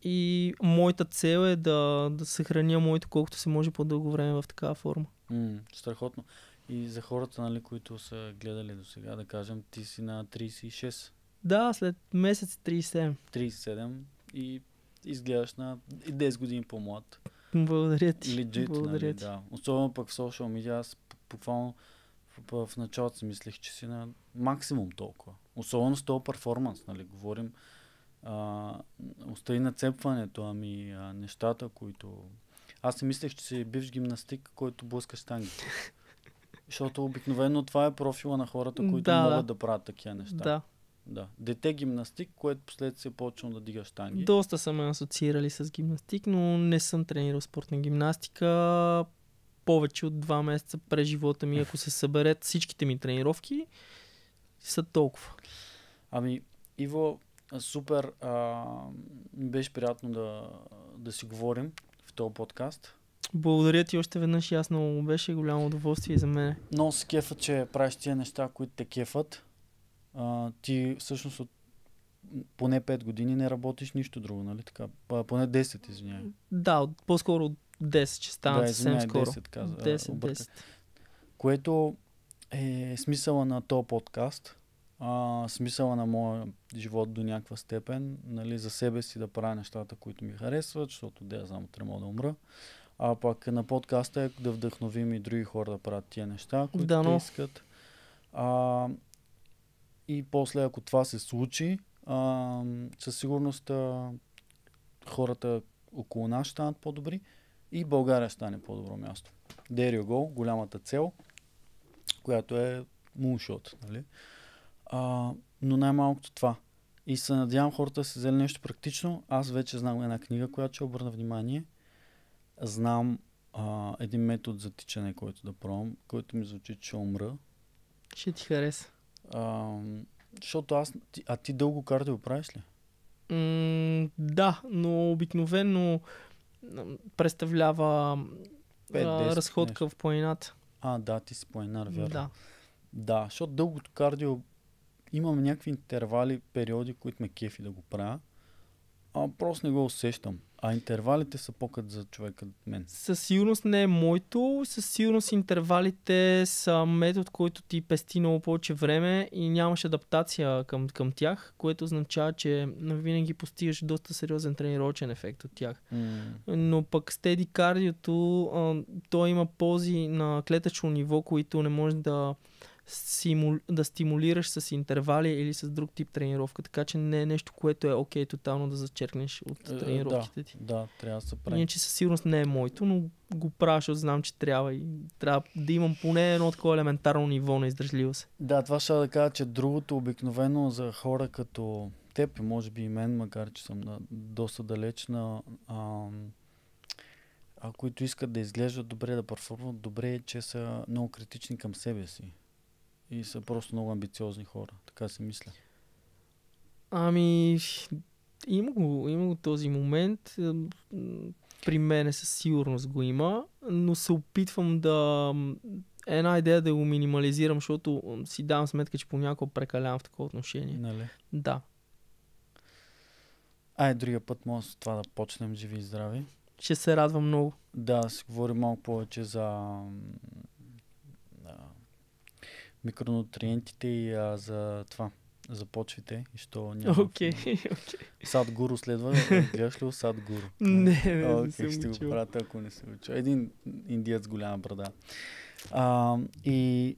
И моята цел е да, да съхраня моето колкото се може по-дълго време в такава форма. М, страхотно. И за хората, нали, които са гледали до сега, да кажем, ти си на 36. Да, след месец 37. 37 и изгледаш на 10 години по-млад. Благодаря ти. Legit, нали, Благодаря нали, ти. да. Особено пък в social media, аз буквално в, в началото си мислех, че си на максимум толкова. Особено с този перформанс, нали, говорим а, остави нацепването, ами а, нещата, които... Аз си мислех, че си бивш гимнастик, който блъска штанги. Защото обикновено това е профила на хората, които да, могат да. да правят такива неща. Да. Да. Дете гимнастик, което се почвам да дига штанги. Доста са ме асоциирали с гимнастик, но не съм тренирал спортна гимнастика. Повече от два месеца през живота ми, ако се съберат всичките ми тренировки, са толкова. Ами, Иво, супер. А, беше приятно да, да си говорим в този подкаст. Благодаря ти още веднъж и аз много беше голямо удоволствие за мен. Много се кефа, че правиш тия неща, които те кефат а, ти всъщност от поне 5 години не работиш нищо друго, нали така? Поне 10, извинявай. Да, от, по-скоро от 10, че стана да, съвсем скоро. 10, каза, 10, 10. Което е смисъла на този подкаст, а, смисъла на моя живот до някаква степен, нали, за себе си да правя нещата, които ми харесват, защото да я знам, утре мога да умра. А пък на подкаста е да вдъхновим и други хора да правят тия неща, които да, но... искат. А, и после, ако това се случи, а, със сигурност а, хората около нас станат по-добри и България стане по-добро място. Дерио Гол, go, голямата цел, която е муншот. Нали? А, но най-малкото това. И се надявам хората да се взели нещо практично. Аз вече знам една книга, която ще обърна внимание. Знам а, един метод за тичане, който да пробвам, който ми звучи, че умра. Ще ти хареса. А, защото аз... А ти дълго кардио правиш ли? да, но обикновено представлява 5, разходка нещо. в планината. А, да, ти си планинар, вярно. Да. Да, защото дългото кардио имам някакви интервали, периоди, които ме кефи да го правя, а просто не го усещам. А интервалите са покът за човека от мен? Със сигурност не е моето, със сигурност интервалите са метод, който ти пести много повече време и нямаш адаптация към, към тях, което означава, че винаги постигаш доста сериозен тренировачен ефект от тях. Mm. Но пък стеди кардиото, а, то има пози на клетъчно ниво, които не можеш да симул... да стимулираш с интервали или с друг тип тренировка, така че не е нещо, което е окей okay, тотално да зачеркнеш от е, е, тренировките ти. Да, да трябва да се прави. Иначе със сигурност не е моето, но го правя, защото знам, че трябва и трябва да имам поне едно такова елементарно ниво на издържливост. Да, това ще да кажа, че другото обикновено за хора като теб, може би и мен, макар че съм на, доста далечна, а, а, които искат да изглеждат добре, да перформат добре, че са много критични към себе си и са просто много амбициозни хора. Така се мисля. Ами, има го, има го този момент. При мене със сигурност го има, но се опитвам да... Една идея да го минимализирам, защото си давам сметка, че понякога прекалявам в такова отношение. Нали? Да. Ай, другия път може с това да почнем живи и здрави. Ще се радвам много. Да, си говори малко повече за микронутриентите и а, за това, за почвите и що няма. Окей, okay, okay. Сад гуру следва, гледаш ли сад гуру? Не, не, okay, не съм ще учил. го правя, ако не се учил. Един индиец с голяма брада. А, и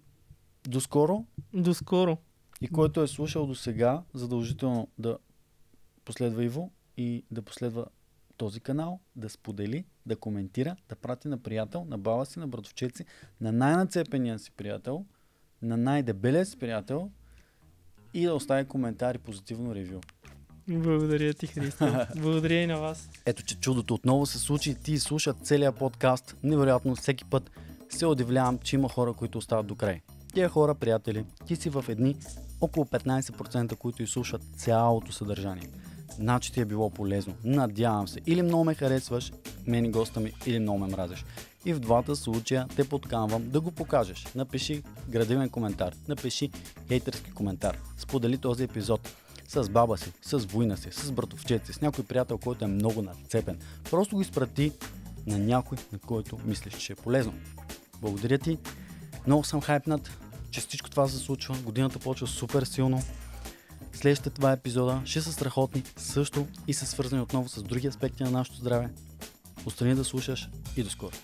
доскоро? Доскоро. И който е слушал до сега, задължително да последва Иво и да последва този канал, да сподели, да коментира, да прати на приятел, на баба си, на братовчеци, на най-нацепения си приятел – на най-дебелия си приятел и да остави коментар и позитивно ревю. Благодаря ти, Христо. Благодаря и на вас. Ето, че чудото отново се случи. Ти слушат целият подкаст. Невероятно, всеки път се удивлявам, че има хора, които остават до край. Тия хора, приятели, ти си в едни около 15%, които изслушат цялото съдържание. Значи ти е било полезно. Надявам се. Или много ме харесваш, мен и госта ми, или много ме мразиш. И в двата случая те подканвам да го покажеш. Напиши градивен коментар, напиши хейтерски коментар, сподели този епизод с баба си, с война си, с братовчет си, с някой приятел, който е много нацепен. Просто го изпрати на някой, на който мислиш, че е полезно. Благодаря ти. Много съм хайпнат, че всичко това се случва. Годината почва супер силно. Следващите два епизода ще са страхотни също и са свързани отново с други аспекти на нашето здраве. Остани да слушаш и до скоро!